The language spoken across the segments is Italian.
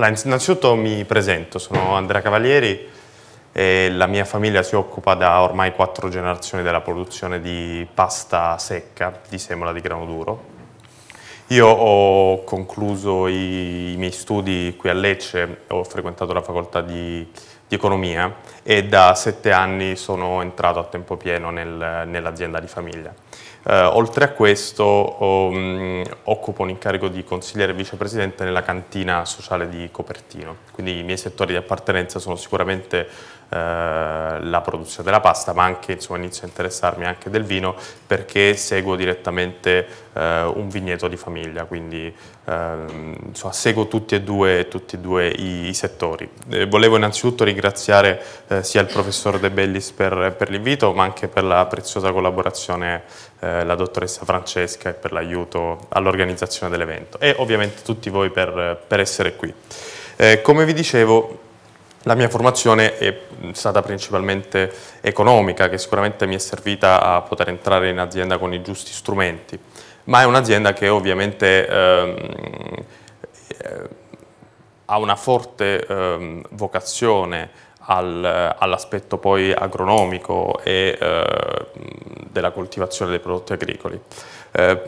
Allora, innanzitutto mi presento, sono Andrea Cavalieri e la mia famiglia si occupa da ormai quattro generazioni della produzione di pasta secca di semola di grano duro. Io ho concluso i, i miei studi qui a Lecce, ho frequentato la facoltà di, di economia e da sette anni sono entrato a tempo pieno nel, nell'azienda di famiglia. Eh, oltre a questo oh, occupo un incarico di consigliere vicepresidente nella cantina sociale di Copertino, quindi i miei settori di appartenenza sono sicuramente eh, la produzione della pasta, ma anche insomma, inizio a interessarmi anche del vino perché seguo direttamente eh, un vigneto di famiglia, quindi eh, insomma, seguo tutti e due, tutti e due i, i, settori. Eh, volevo innanzitutto ringraziare eh, sia il professor De Bellis per, per l'invito, ma anche per la preziosa collaborazione eh, la dottoressa Francesca e per l'aiuto all'organizzazione dell'evento e ovviamente tutti voi per, per essere qui. come vi dicevo, la mia formazione è stata principalmente economica, che sicuramente mi è servita a poter entrare in azienda con i giusti strumenti, ma è un'azienda che ovviamente ehm, eh, ha una forte ehm, vocazione al, all'aspetto poi agronomico e eh, della coltivazione dei prodotti agricoli. Eh,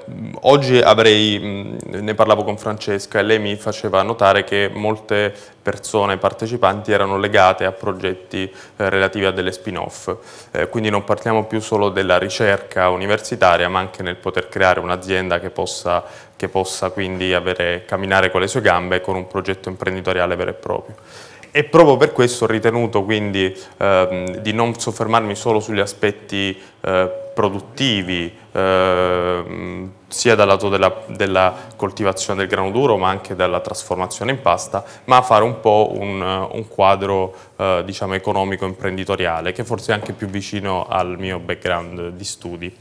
oggi avrei, mm, ne parlavo con Francesca e lei mi faceva notare che molte persone partecipanti erano legate a progetti eh, relativi a delle spin-off, eh, quindi non parliamo più solo della ricerca universitaria ma anche nel poter creare un'azienda che possa, che possa quindi avere, camminare con le sue gambe con un progetto imprenditoriale vero e proprio e proprio per questo ho ritenuto quindi ehm, di non soffermarmi solo sugli aspetti eh, produttivi, eh, sia dal lato della, della, coltivazione del grano duro ma anche dalla trasformazione in pasta, ma fare un po' un, un quadro eh, diciamo, economico-imprenditoriale che forse è anche più vicino al mio background di studi.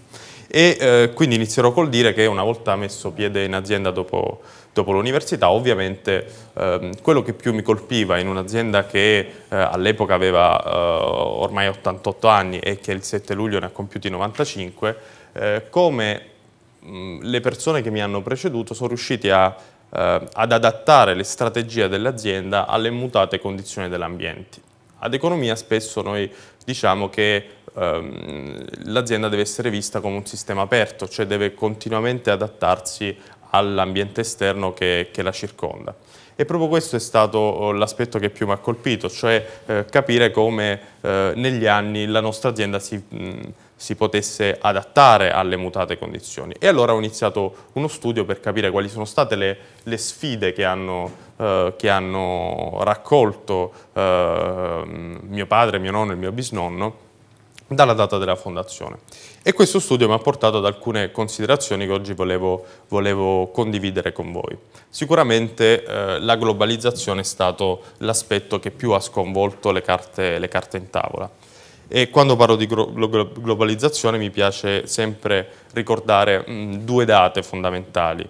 E eh, quindi inizierò col dire che una volta messo piede in azienda dopo dopo l'università, ovviamente ehm, quello che più mi colpiva in un'azienda che eh, all'epoca aveva eh, ormai 88 anni e che il 7 luglio ne ha compiuti 95, eh, come mh, le persone che mi hanno preceduto sono riusciti a, eh, ad adattare le strategie dell'azienda alle mutate condizioni dell'ambiente. Ad economia spesso noi diciamo che ehm, l'azienda deve essere vista come un sistema aperto, cioè deve continuamente adattarsi all'ambiente esterno che, che, la circonda. E proprio questo è stato oh, l'aspetto che più mi ha colpito, cioè eh, capire come eh, negli anni la nostra azienda si, mh, si, potesse adattare alle mutate condizioni. E allora ho iniziato uno studio per capire quali sono state le, le sfide che hanno, eh, che hanno raccolto eh, mio padre, mio nonno e mio bisnonno dalla data della fondazione. E questo studio mi ha portato ad alcune considerazioni che oggi volevo, volevo condividere con voi. Sicuramente eh, la globalizzazione è stato l'aspetto che più ha sconvolto le carte, le carte in tavola. E quando parlo di globalizzazione mi piace sempre ricordare mh, mm, due date fondamentali.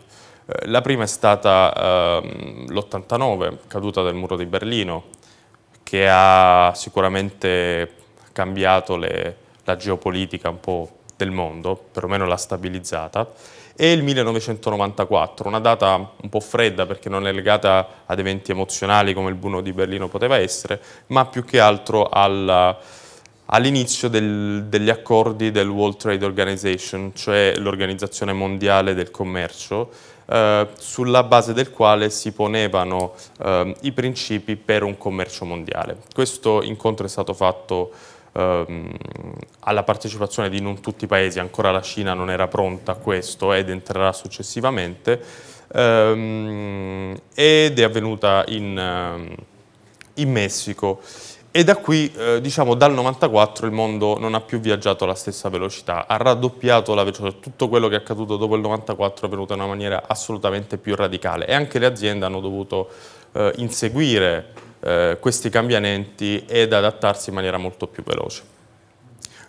Eh, la prima è stata eh, l'89, caduta del muro di Berlino, che ha sicuramente cambiato le, la geopolitica un po' del mondo, perlomeno l'ha stabilizzata, e il 1994, una data un po' fredda perché non è legata ad eventi emozionali come il buno di Berlino poteva essere, ma più che altro alla all'inizio degli accordi del World Trade Organization, cioè l'Organizzazione Mondiale del Commercio, eh, sulla base del quale si ponevano eh, i principi per un commercio mondiale. Questo incontro è stato fatto ehm, alla partecipazione di non tutti i paesi, ancora la Cina non era pronta a questo ed entrerà successivamente, ehm, ed è avvenuta in, ehm, in Messico. E da qui, eh, diciamo, dal 94 il mondo non ha più viaggiato alla stessa velocità, ha raddoppiato la velocità, cioè tutto quello che è accaduto dopo il 94 è avvenuto in una maniera assolutamente più radicale e anche le aziende hanno dovuto eh, inseguire eh, questi cambiamenti ed adattarsi in maniera molto più veloce.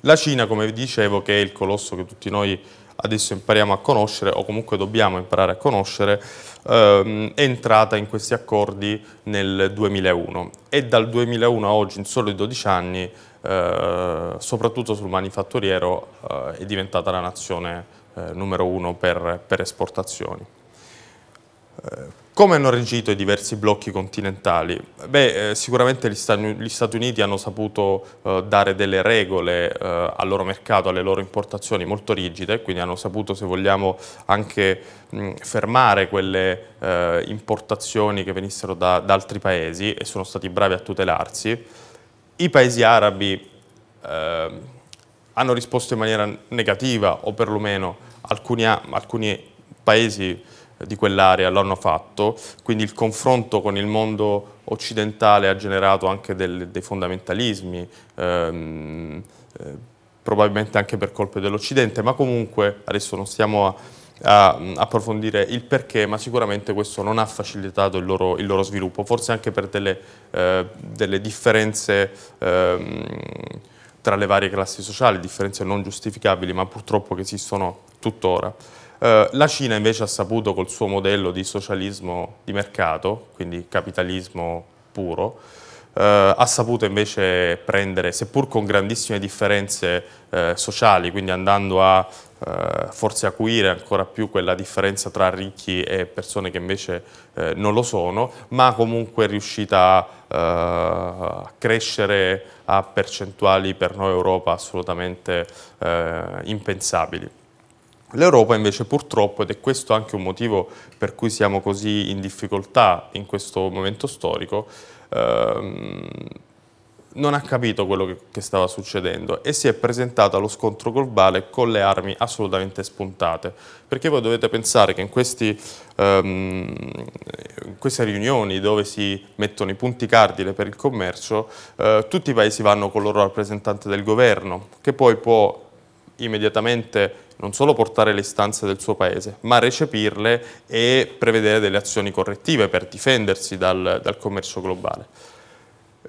La Cina, come vi dicevo, che è il colosso che tutti noi adesso impariamo a conoscere o comunque dobbiamo imparare a conoscere, ehm, è entrata in questi accordi nel 2001 e dal 2001 a oggi in soli 12 anni, eh, soprattutto sul manifatturiero, eh, è diventata la nazione eh, numero uno per, per esportazioni. Come hanno reagito i diversi blocchi continentali? Beh, eh, sicuramente gli Stati, Uniti hanno saputo eh, dare delle regole eh, al loro mercato, alle loro importazioni molto rigide, quindi hanno saputo, se vogliamo, anche fermare quelle importazioni che venissero da, da, altri paesi e sono stati bravi a tutelarsi. I paesi arabi hanno risposto in maniera negativa o perlomeno alcuni, alcuni paesi di quell'area lo hanno fatto, quindi il confronto con il mondo occidentale ha generato anche del, dei fondamentalismi, ehm, eh, probabilmente anche per colpe dell'Occidente, ma comunque adesso non stiamo a, a, approfondire il perché, ma sicuramente questo non ha facilitato il loro, il loro sviluppo, forse anche per delle, eh, delle differenze ehm, tra le varie classi sociali, differenze non giustificabili, ma purtroppo che esistono tuttora. Eh, la Cina invece ha saputo col suo modello di socialismo di mercato, quindi capitalismo puro, eh, ha saputo invece prendere, seppur con grandissime differenze eh, sociali, quindi andando a eh, forse acuire ancora più quella differenza tra ricchi e persone che invece eh, non lo sono, ma comunque è riuscita a crescere a percentuali per noi Europa assolutamente impensabili. L'Europa invece purtroppo, ed è questo anche un motivo per cui siamo così in difficoltà in questo momento storico, ehm, non ha capito quello che, che, stava succedendo e si è presentata allo scontro globale con le armi assolutamente spuntate. Perché voi dovete pensare che in, questi, um, in queste riunioni dove si mettono i punti cardine per il commercio, uh, tutti i paesi vanno con il loro rappresentante del governo, che poi può immediatamente non solo portare le istanze del suo paese, ma recepirle e prevedere delle azioni correttive per difendersi dal, dal commercio globale.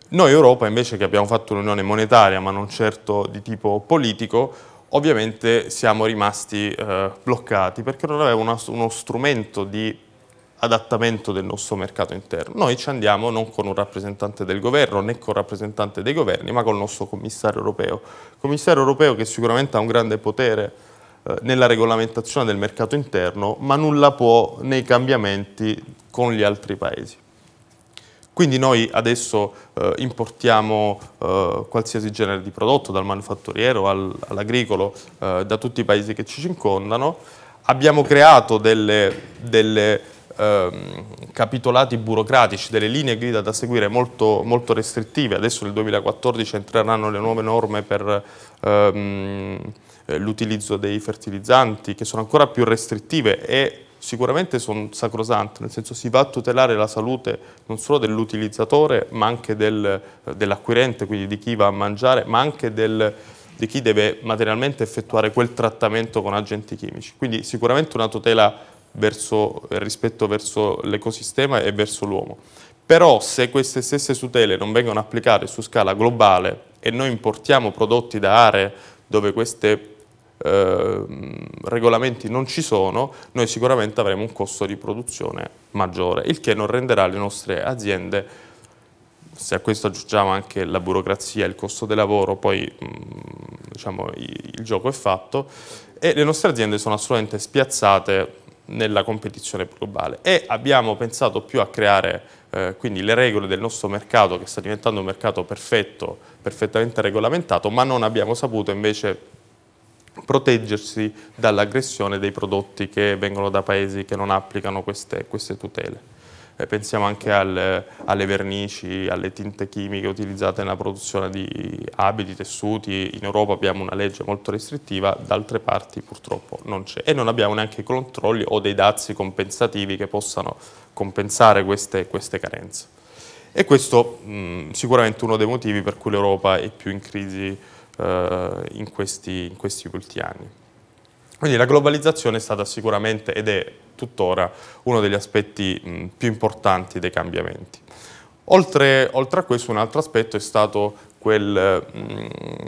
Noi Europa invece che abbiamo fatto un'unione monetaria ma non certo di tipo politico, ovviamente siamo rimasti eh, bloccati perché non avevamo una, uno strumento di adattamento del nostro mercato interno. Noi ci andiamo non con un rappresentante del governo né con un rappresentante dei governi, ma con il nostro commissario europeo. Commissario europeo che sicuramente ha un grande potere eh, nella regolamentazione del mercato interno, ma nulla può nei cambiamenti con gli altri paesi. Quindi noi adesso eh, importiamo eh, qualsiasi genere di prodotto, dal manufatturiero al, all'agricolo, eh, da tutti i paesi che ci circondano. Abbiamo creato delle, delle ehm, capitolati burocratici, delle linee guida da seguire molto, molto, restrittive. Adesso nel 2014 entreranno le nuove norme per... Ehm, eh, l'utilizzo dei fertilizzanti che sono ancora più restrittive e sicuramente sono sacrosante, nel senso si va a tutelare la salute non solo dell'utilizzatore ma anche del, eh, dell'acquirente, quindi di chi va a mangiare, ma anche del, di chi deve materialmente effettuare quel trattamento con agenti chimici. Quindi sicuramente una tutela verso, rispetto verso l'ecosistema e verso l'uomo. Però se queste stesse tutele non vengono applicate su scala globale e noi importiamo prodotti da aree dove queste eh, regolamenti non ci sono, noi sicuramente avremo un costo di produzione maggiore, il che non renderà le nostre aziende se a questo aggiungiamo anche la burocrazia, il costo del lavoro, poi mm, diciamo, il gioco è fatto e le nostre aziende sono assolutamente spiazzate nella competizione globale e abbiamo pensato più a creare eh, quindi le regole del nostro mercato che sta diventando un mercato perfetto, perfettamente regolamentato, ma non abbiamo saputo invece proteggersi dall'aggressione dei prodotti che vengono da paesi che non applicano queste, queste tutele. Eh, pensiamo anche al, alle vernici, alle tinte chimiche utilizzate nella produzione di abiti, tessuti. In Europa abbiamo una legge molto restrittiva, da altre parti purtroppo non c'è. E non abbiamo neanche i controlli o dei dazi compensativi che possano compensare queste, queste carenze. E questo mh, mm, sicuramente uno dei motivi per cui l'Europa è più in crisi eh, in questi, in questi ultimi anni. Quindi la globalizzazione è stata sicuramente ed è tuttora uno degli aspetti mh, più importanti dei cambiamenti. Oltre, oltre, a questo un altro aspetto è stato quel, mh,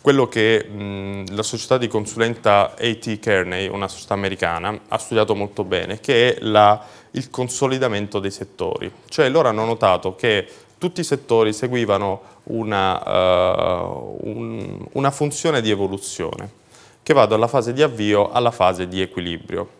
quello che mh, la società di consulenza AT Kearney, una società americana, ha studiato molto bene, che è la, il consolidamento dei settori. Cioè loro hanno notato che tutti i settori seguivano una, uh, un, una funzione di evoluzione che va dalla fase di avvio alla fase di equilibrio.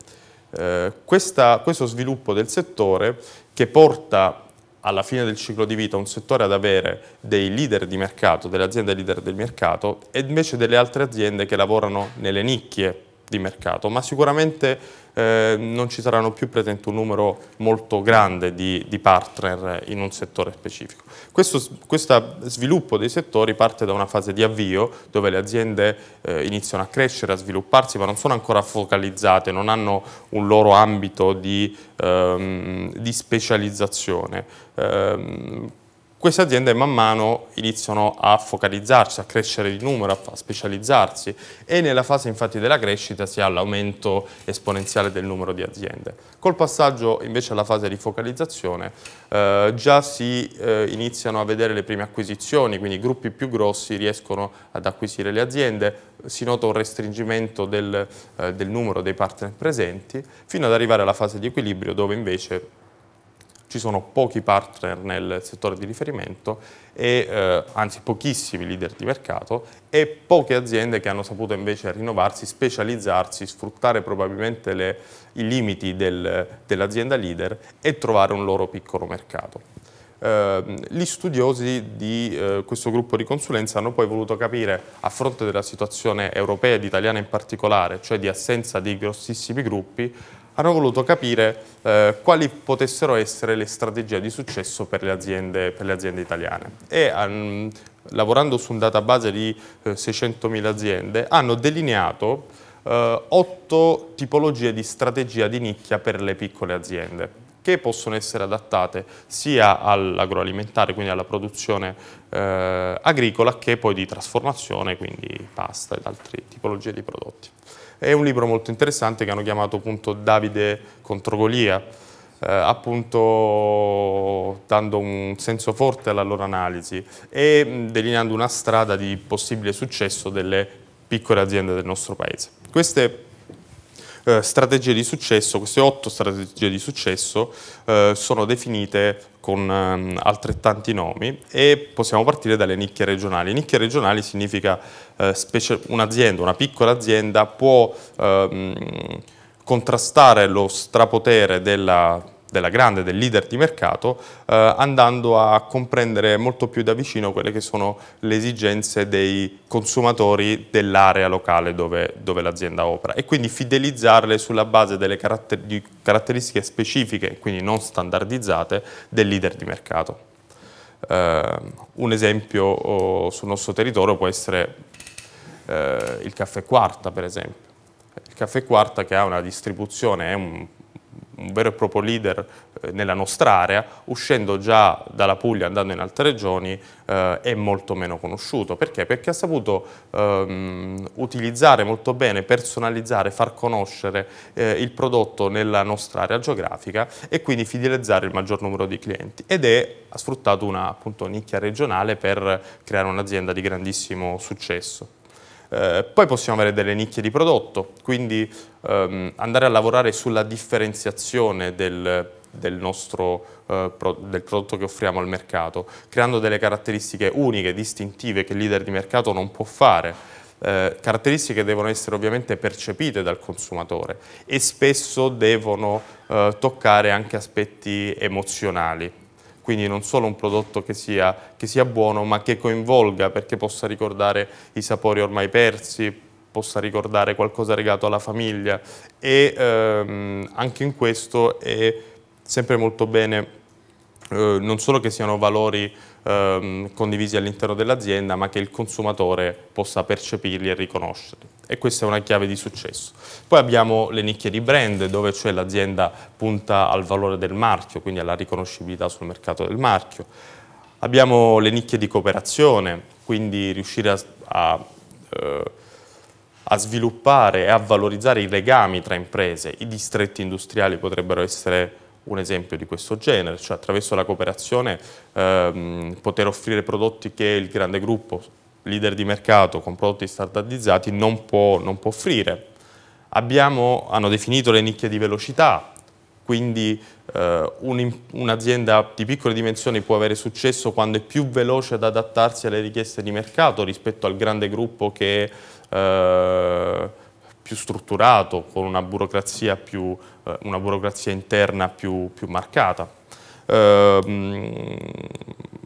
Eh, questa, questo sviluppo del settore che porta alla fine del ciclo di vita un settore ad avere dei leader di mercato, delle aziende leader del mercato e invece delle altre aziende che lavorano nelle nicchie di mercato, ma sicuramente eh, non ci saranno più presenti un numero molto grande di, di partner in un settore specifico. Questo sviluppo dei settori parte da una fase di avvio dove le aziende eh, iniziano a crescere, a svilupparsi, ma non sono ancora focalizzate, non hanno un loro ambito di, ehm, di specializzazione. Ehm, queste aziende man mano iniziano a focalizzarsi, a crescere di numero, a specializzarsi e nella fase infatti della crescita si ha l'aumento esponenziale del numero di aziende. Col passaggio invece alla fase di focalizzazione eh, già si eh, iniziano a vedere le prime acquisizioni, quindi gruppi più grossi riescono ad acquisire le aziende, si nota un restringimento del, eh, del numero dei partner presenti fino ad arrivare alla fase di equilibrio dove invece ci sono pochi partner nel settore di riferimento, e, eh, anzi pochissimi leader di mercato e poche aziende che hanno saputo invece rinnovarsi, specializzarsi, sfruttare probabilmente le, i limiti del, dell'azienda leader e trovare un loro piccolo mercato. Ehm, gli studiosi di eh, questo gruppo di consulenza hanno poi voluto capire, a fronte della situazione europea ed italiana in particolare, cioè di assenza di grossissimi gruppi, hanno voluto capire eh, quali potessero essere le strategie di successo per le aziende, per le aziende italiane. E, um, lavorando su un database di eh, 600.000 aziende, hanno delineato eh, 8 tipologie di strategia di nicchia per le piccole aziende che possono essere adattate sia all'agroalimentare, quindi alla produzione eh, agricola, che poi di trasformazione, quindi pasta ed altre tipologie di prodotti è un libro molto interessante che hanno chiamato appunto Davide contro Golia, eh, appunto dando un senso forte alla loro analisi e mm, delineando una strada di possibile successo delle piccole aziende del nostro paese. Queste eh, strategie di successo, queste otto strategie di successo eh, sono definite con ehm, altrettanti nomi e possiamo partire dalle nicchie regionali. Nicchie regionali significa eh, un'azienda, una piccola azienda può ehm, contrastare lo strapotere della della grande, del leader di mercato, eh, andando a comprendere molto più da vicino quelle che sono le esigenze dei consumatori dell'area locale dove, dove l'azienda opera e quindi fidelizzarle sulla base delle caratter di caratteristiche specifiche, quindi non standardizzate, del leader di mercato. Eh, un esempio oh, sul nostro territorio può essere eh, il caffè quarta, per esempio. Il caffè quarta che ha una distribuzione, è un, un vero e proprio leader eh, nella nostra area, uscendo già dalla Puglia, andando in altre regioni, eh, è molto meno conosciuto. Perché? Perché ha saputo ehm, utilizzare molto bene, personalizzare, far conoscere eh, il prodotto nella nostra area geografica e quindi fidelizzare il maggior numero di clienti. Ed è, ha sfruttato una appunto, nicchia regionale per creare un'azienda di grandissimo successo. Eh, poi possiamo avere delle nicchie di prodotto, quindi ehm, andare a lavorare sulla differenziazione del, del nostro eh, pro, del prodotto che offriamo al mercato, creando delle caratteristiche uniche, distintive che il leader di mercato non può fare. Eh, caratteristiche che devono essere ovviamente percepite dal consumatore e spesso devono eh, toccare anche aspetti emozionali, quindi non solo un prodotto che sia, che sia buono ma che coinvolga perché possa ricordare i sapori ormai persi, possa ricordare qualcosa legato alla famiglia e ehm, anche in questo è sempre molto bene eh, non solo che siano valori ehm, condivisi all'interno dell'azienda ma che il consumatore possa percepirli e riconoscerli e questa è una chiave di successo. Poi abbiamo le nicchie di brand dove cioè l'azienda punta al valore del marchio, quindi alla riconoscibilità sul mercato del marchio. Abbiamo le nicchie di cooperazione, quindi riuscire a, a eh, a sviluppare e a valorizzare i legami tra imprese. I distretti industriali potrebbero essere un esempio di questo genere, cioè attraverso la cooperazione ehm, poter offrire prodotti che il grande gruppo, leader di mercato con prodotti standardizzati, non può, non può offrire. Abbiamo, hanno definito le nicchie di velocità, quindi eh, un'azienda un di piccole dimensioni può avere successo quando è più veloce ad adattarsi alle richieste di mercato rispetto al grande gruppo che è eh, più strutturato, con una burocrazia più, eh, una burocrazia interna più, più marcata. Eh,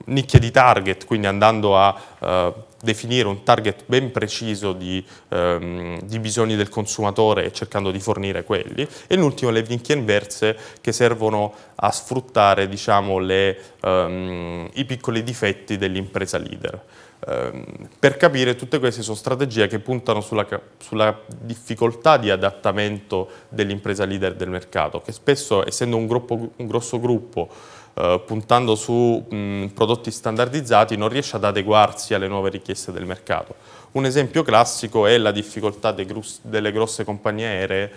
nicchie di target, quindi andando a eh, definire un target ben preciso di, ehm, di, bisogni del consumatore e cercando di fornire quelli. E l'ultimo le nicchie inverse che servono a sfruttare diciamo, le, ehm, i piccoli difetti dell'impresa leader. Ehm, per capire tutte queste sono strategie che puntano sulla, sulla difficoltà di adattamento dell'impresa leader del mercato, che spesso essendo un, gruppo, un grosso gruppo eh, puntando su mh, prodotti standardizzati non riesce ad adeguarsi alle nuove richieste del mercato. Un esempio classico è la difficoltà grus, delle grosse compagnie aeree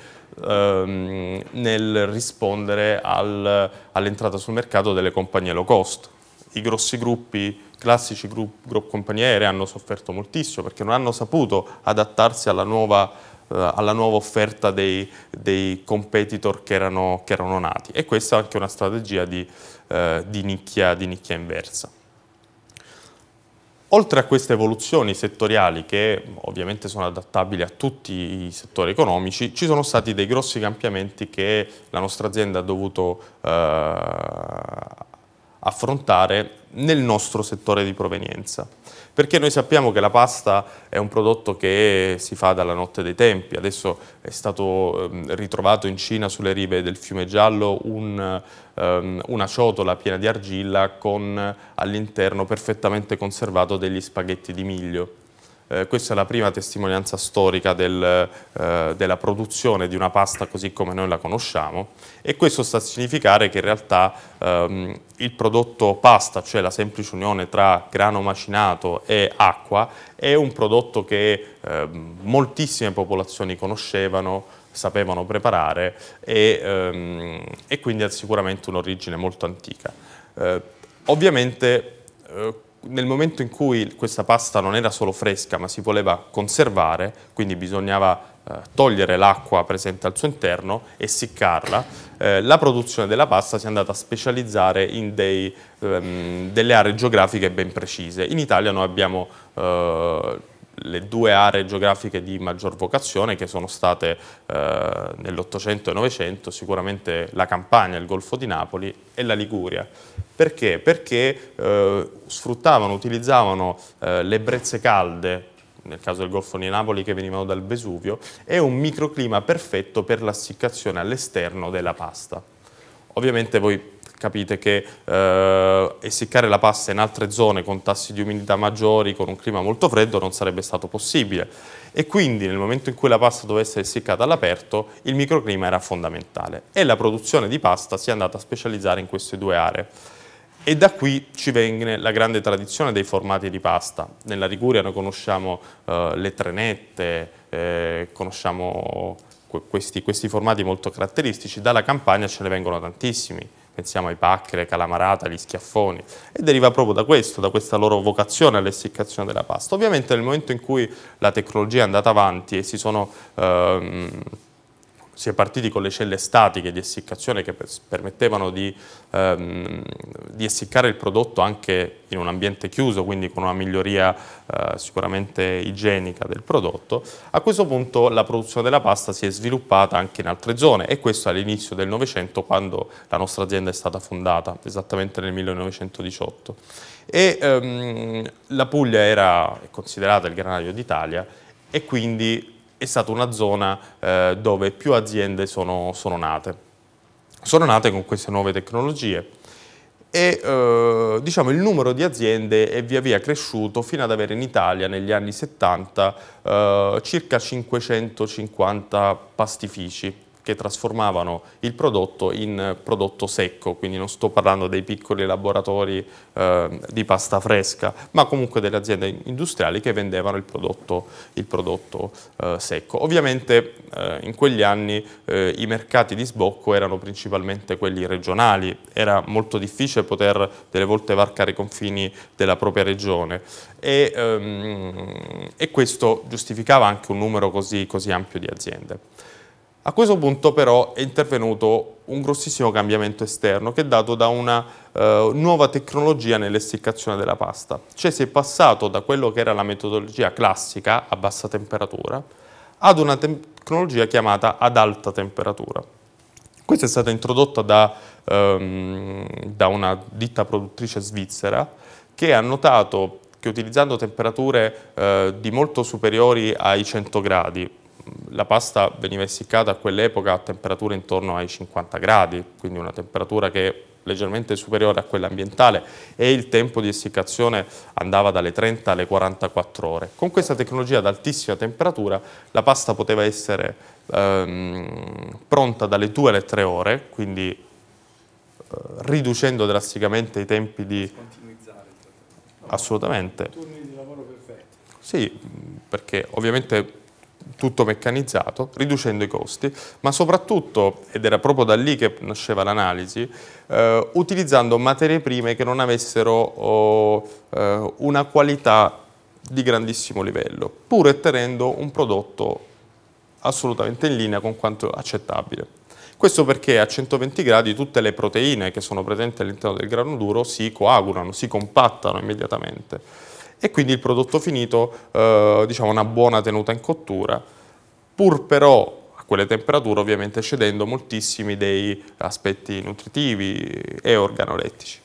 ehm, nel rispondere al, all'entrata sul mercato delle compagnie low cost i grossi gruppi, classici gruppi group companiere hanno sofferto moltissimo perché non hanno saputo adattarsi alla nuova, eh, alla nuova offerta dei, dei competitor che erano, che erano, nati e questa è anche una strategia di, eh, di, nicchia, di nicchia inversa. Oltre a queste evoluzioni settoriali, che ovviamente sono adattabili a tutti i settori economici, ci sono stati dei grossi cambiamenti che la nostra azienda ha dovuto eh, affrontare nel nostro settore di provenienza. Perché noi sappiamo che la pasta è un prodotto che si fa dalla notte dei tempi, adesso è stato ehm, ritrovato in Cina sulle rive del fiume Giallo un, um, una ciotola piena di argilla con all'interno perfettamente conservato degli spaghetti di miglio. Eh, questa è la prima testimonianza storica del, eh, della produzione di una pasta così come noi la conosciamo e questo sta a significare che in realtà ehm, il prodotto pasta, cioè la semplice unione tra grano macinato e acqua, è un prodotto che ehm, moltissime popolazioni conoscevano, sapevano preparare e, ehm, e quindi ha sicuramente un'origine molto antica. Eh, ovviamente eh, nel momento in cui questa pasta non era solo fresca ma si voleva conservare, quindi bisognava eh, togliere l'acqua presente al suo interno e essiccarla, eh, la produzione della pasta si è andata a specializzare in dei, ehm, delle aree geografiche ben precise. In Italia noi abbiamo eh, le due aree geografiche di maggior vocazione che sono state eh, nell'Ottocento e Novecento sicuramente la Campania, il Golfo di Napoli e la Liguria. Perché? Perché eh, sfruttavano, utilizzavano eh, le brezze calde nel caso del Golfo di Napoli che venivano dal Vesuvio, e un microclima perfetto per l'assiccazione all'esterno della pasta. Ovviamente voi capite che eh, essiccare la pasta in altre zone con tassi di umidità maggiori, con un clima molto freddo, non sarebbe stato possibile. E quindi nel momento in cui la pasta doveva essere essiccata all'aperto, il microclima era fondamentale e la produzione di pasta si è andata a specializzare in queste due aree. E da qui ci viene la grande tradizione dei formati di pasta. Nella Liguria noi conosciamo eh, le trenette, eh, conosciamo questi, questi formati molto caratteristici, dalla campagna ce ne vengono tantissimi pensiamo ai paccheri, le calamarate, agli schiaffoni, e deriva proprio da questo, da questa loro vocazione allessiccazione della pasta. Ovviamente nel momento in cui la tecnologia è andata avanti e si sono... Ehm, si è partiti con le celle statiche di essiccazione che permettevano di, ehm, di, essiccare il prodotto anche in un ambiente chiuso, quindi con una miglioria eh, sicuramente igienica del prodotto, a questo punto la produzione della pasta si è sviluppata anche in altre zone e questo all'inizio del Novecento quando la nostra azienda è stata fondata, esattamente nel 1918. E, ehm, la Puglia era considerata il granaio d'Italia e quindi è stata una zona eh, dove più aziende sono, sono, nate. Sono nate con queste nuove tecnologie e eh, diciamo, il numero di aziende è via via cresciuto fino ad avere in Italia negli anni 70 eh, circa 550 pastifici che trasformavano il prodotto in prodotto secco, quindi non sto parlando dei piccoli laboratori eh, di pasta fresca, ma comunque delle aziende industriali che vendevano il prodotto, il prodotto eh, secco. Ovviamente eh, in quegli anni eh, i mercati di sbocco erano principalmente quelli regionali, era molto difficile poter delle volte varcare i confini della propria regione e, ehm, e questo giustificava anche un numero così, così ampio di aziende. A questo punto però è intervenuto un grossissimo cambiamento esterno che è dato da una eh, nuova tecnologia nell'essiccazione della pasta. Cioè si è passato da quello che era la metodologia classica a bassa temperatura ad una te tecnologia chiamata ad alta temperatura. Questa è stata introdotta da, ehm, da una ditta produttrice svizzera che ha notato che utilizzando temperature eh, di molto superiori ai 100 gradi, la pasta veniva essiccata a quell'epoca a temperature intorno ai 50 gradi, quindi una temperatura che è leggermente superiore a quella ambientale e il tempo di essiccazione andava dalle 30 alle 44 ore. Con questa tecnologia ad altissima temperatura la pasta poteva essere ehm, pronta dalle 2 alle 3 ore, quindi eh, riducendo drasticamente i tempi di... Assolutamente. Turni di lavoro perfetti. Sì, perché ovviamente tutto meccanizzato, riducendo i costi, ma soprattutto, ed era proprio da lì che nasceva l'analisi, eh, utilizzando materie prime che non avessero oh, eh, una qualità di grandissimo livello, pur ottenendo un prodotto assolutamente in linea con quanto accettabile. Questo perché a 120 gradi tutte le proteine che sono presenti all'interno del grano duro si coagulano, si compattano immediatamente e quindi il prodotto finito eh, diciamo una buona tenuta in cottura, pur però a quelle temperature ovviamente cedendo moltissimi dei aspetti nutritivi e organolettici.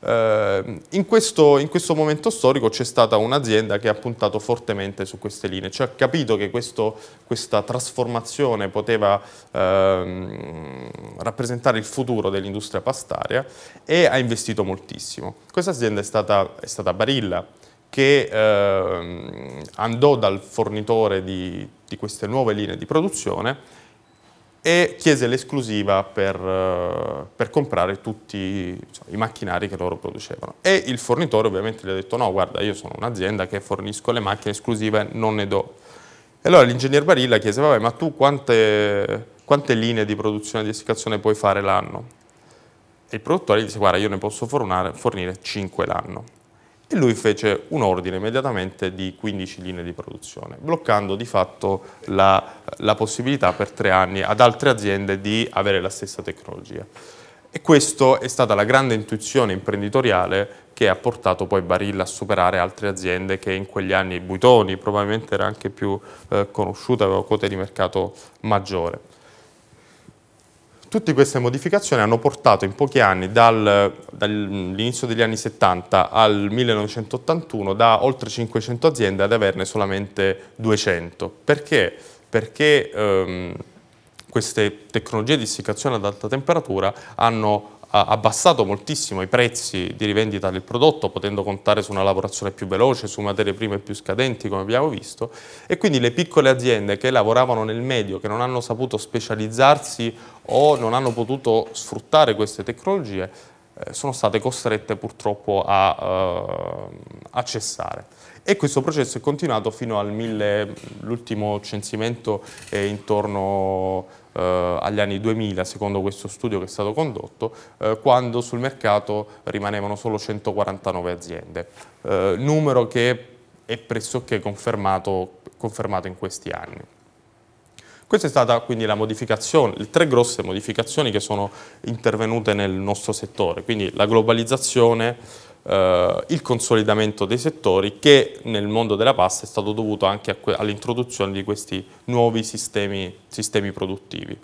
Eh, in, questo, in questo, momento storico c'è stata un'azienda che ha puntato fortemente su queste linee, cioè ha capito che questo, questa trasformazione poteva ehm, rappresentare il futuro dell'industria pastaria e ha investito moltissimo. Questa azienda è stata, è stata Barilla, che eh, andò dal fornitore di, di, queste nuove linee di produzione e chiese l'esclusiva per, eh, per, comprare tutti diciamo, i macchinari che loro producevano. E il fornitore ovviamente gli ha detto no, guarda, io sono un'azienda che fornisco le macchine esclusive, non ne do. E allora l'ingegner Barilla chiese, vabbè, ma tu quante, quante linee di produzione di essiccazione puoi fare l'anno? E il produttore gli disse, guarda, io ne posso fornare, fornire 5 l'anno e lui fece un ordine immediatamente di 15 linee di produzione, bloccando di fatto la, la possibilità per tre anni ad altre aziende di avere la stessa tecnologia. E questa è stata la grande intuizione imprenditoriale che ha portato poi Barilla a superare altre aziende che in quegli anni, Buitoni probabilmente era anche più eh, conosciuta, aveva quote di mercato maggiore. Tutte queste modificazioni hanno portato in pochi anni, dal, dall'inizio degli anni 70 al 1981, da oltre 500 aziende ad averne solamente 200. Perché? Perché ehm, queste tecnologie di essiccazione ad alta temperatura hanno abbassato moltissimo i prezzi di rivendita del prodotto, potendo contare su una lavorazione più veloce, su materie prime più scadenti, come abbiamo visto, e quindi le piccole aziende che lavoravano nel medio, che non hanno saputo specializzarsi o non hanno potuto sfruttare queste tecnologie, eh, sono state costrette purtroppo a, eh, a cessare. E questo processo è continuato fino al 1000, l'ultimo censimento è eh, intorno eh, agli anni 2000, secondo questo studio che è stato condotto, eh, quando sul mercato rimanevano solo 149 aziende, eh, numero che è pressoché confermato, confermato in questi anni. Questa è stata quindi la modificazione, le tre grosse modificazioni che sono intervenute nel nostro settore, quindi la globalizzazione, eh, il consolidamento dei settori che nel mondo della pasta è stato dovuto anche all'introduzione di questi nuovi sistemi, sistemi produttivi.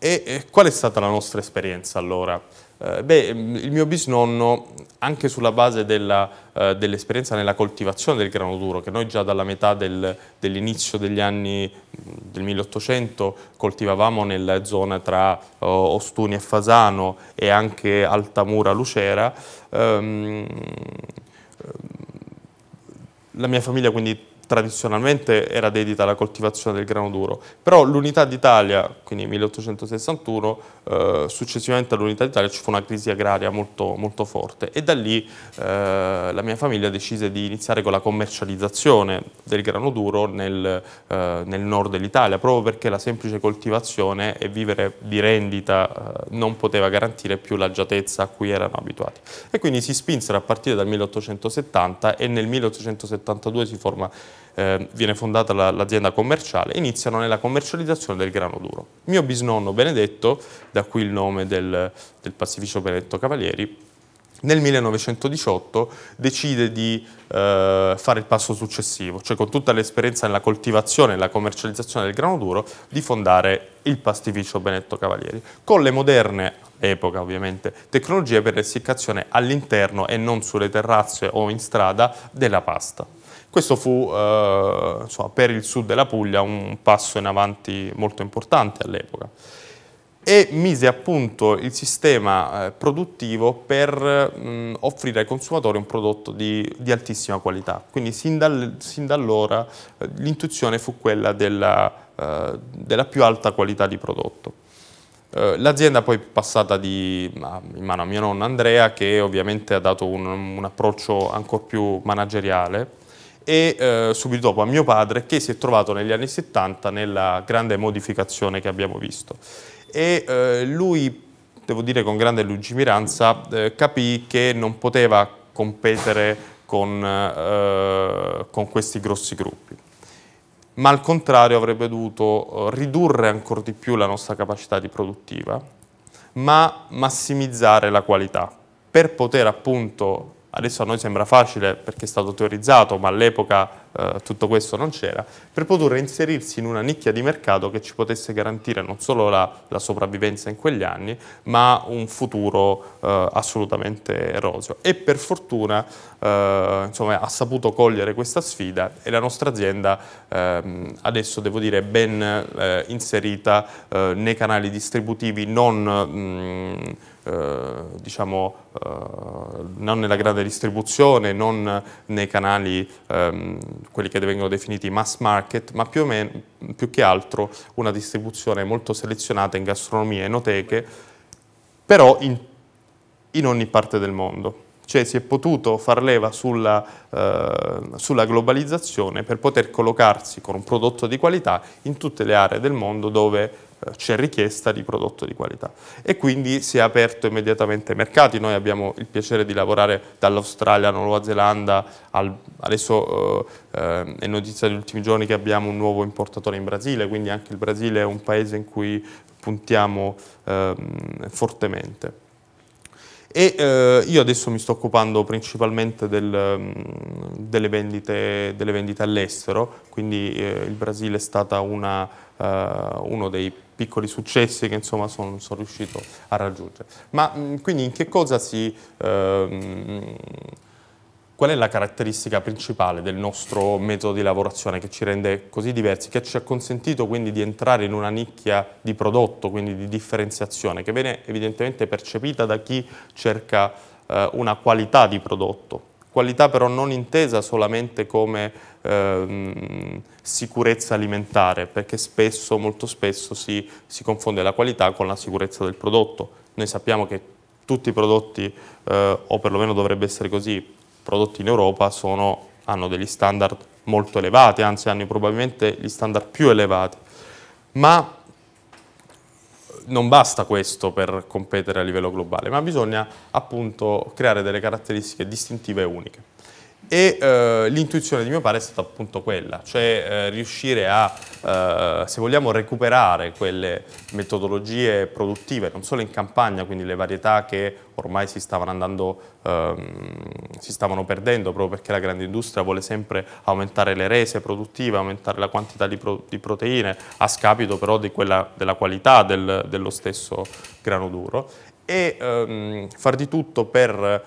E, e qual è stata la nostra esperienza allora? Eh, beh, mm, il mio bisnonno, anche sulla base eh, dell'esperienza nella coltivazione del grano duro, che noi già dalla metà del, dell'inizio degli anni mm, del 1800 coltivavamo nella zona tra oh, Ostuni e Fasano e anche Altamura Lucera, ehm, ehm la mia famiglia quindi tradizionalmente era dedita alla coltivazione del grano duro, però l'unità d'Italia, quindi 1861, eh, successivamente all'unità d'Italia ci fu una crisi agraria molto, molto forte e da lì eh, la mia famiglia decise di iniziare con la commercializzazione del grano duro nel, eh, nel nord dell'Italia, proprio perché la semplice coltivazione e vivere di rendita eh, non poteva garantire più l'agiatezza a cui erano abituati. E quindi si spinsero a partire dal 1870 e nel 1872 si forma eh, viene fondata l'azienda la, commerciale, iniziano nella commercializzazione del grano duro. Mio bisnonno Benedetto, da qui il nome del, del pacificio Benedetto Cavalieri, nel 1918 decide di eh, fare il passo successivo, cioè con tutta l'esperienza nella coltivazione e la commercializzazione del grano duro, di fondare il pastificio Benetto Cavalieri, con le moderne, epoca ovviamente, tecnologie per l'essiccazione all'interno e non sulle terrazze o in strada della pasta. Questo fu eh, insomma, per il sud della Puglia un passo in avanti molto importante all'epoca e mise a punto il sistema eh, produttivo per mh, offrire ai consumatori un prodotto di, di altissima qualità. Quindi sin, dal, sin da allora eh, l'intuizione fu quella della, eh, della, più alta qualità di prodotto. Eh, l'azienda poi è passata di, in mano a mio nonno Andrea che ovviamente ha dato un, un approccio ancora più manageriale e eh, subito dopo a mio padre che si è trovato negli anni 70 nella grande modificazione che abbiamo visto. E eh, lui, devo dire con grande lungimiranza, eh, capì che non poteva competere con, eh, con questi grossi gruppi ma al contrario avrebbe dovuto eh, ridurre ancora di più la nostra capacità di produttiva, ma massimizzare la qualità per poter appunto adesso a noi sembra facile perché è stato teorizzato, ma all'epoca eh, tutto questo non c'era, per poter inserirsi in una nicchia di mercato che ci potesse garantire non solo la, la sopravvivenza in quegli anni, ma un futuro eh, assolutamente erosio. E per fortuna eh, insomma, ha saputo cogliere questa sfida e la nostra azienda ehm, adesso devo dire è ben eh, inserita eh, nei canali distributivi non... Mh, mm, eh, diciamo, eh, non nella grande distribuzione, non nei canali, ehm, quelli che vengono definiti mass market, ma più, meno, più che altro una distribuzione molto selezionata in gastronomie, enoteche, però in, in ogni parte del mondo cioè si è potuto far leva sulla, eh, sulla, globalizzazione per poter collocarsi con un prodotto di qualità in tutte le aree del mondo dove eh, c'è richiesta di prodotto di qualità e quindi si è aperto immediatamente i mercati. Noi abbiamo il piacere di lavorare dall'Australia, Nuova Zelanda, al, adesso eh, eh, è notizia degli ultimi giorni che abbiamo un nuovo importatore in Brasile, quindi anche il Brasile è un paese in cui puntiamo eh, fortemente. E, eh, io adesso mi sto occupando principalmente del, mm, delle vendite, delle vendite all'estero, quindi eh, il Brasile è stata una eh, uno dei piccoli successi che insomma sono son riuscito a raggiungere. Ma mh, mm, quindi in che cosa si... Mh, ehm, Qual è la caratteristica principale del nostro metodo di lavorazione che ci rende così diversi, che ci ha consentito quindi di entrare in una nicchia di prodotto, quindi di differenziazione, che viene evidentemente percepita da chi cerca eh, una qualità di prodotto? Qualità però non intesa solamente come... Ehm, sicurezza alimentare, perché spesso, molto spesso si, si, confonde la qualità con la sicurezza del prodotto. Noi sappiamo che tutti i prodotti, eh, o perlomeno dovrebbe essere così, prodotti in Europa sono, hanno degli standard molto elevati, anzi hanno probabilmente gli standard più elevati. Ma non basta questo per competere a livello globale, ma bisogna appunto creare delle caratteristiche distintive e uniche. E eh, l'intuizione di mio padre è stata appunto quella, cioè eh, riuscire a, eh, se vogliamo, recuperare quelle metodologie produttive, non solo in campagna, quindi le varietà che ormai si stavano, andando, ehm, si stavano perdendo proprio perché la grande industria vuole sempre aumentare le rese produttive, aumentare la quantità di, pro di proteine, a scapito però quella, della qualità del, dello stesso grano duro, e ehm, far di tutto per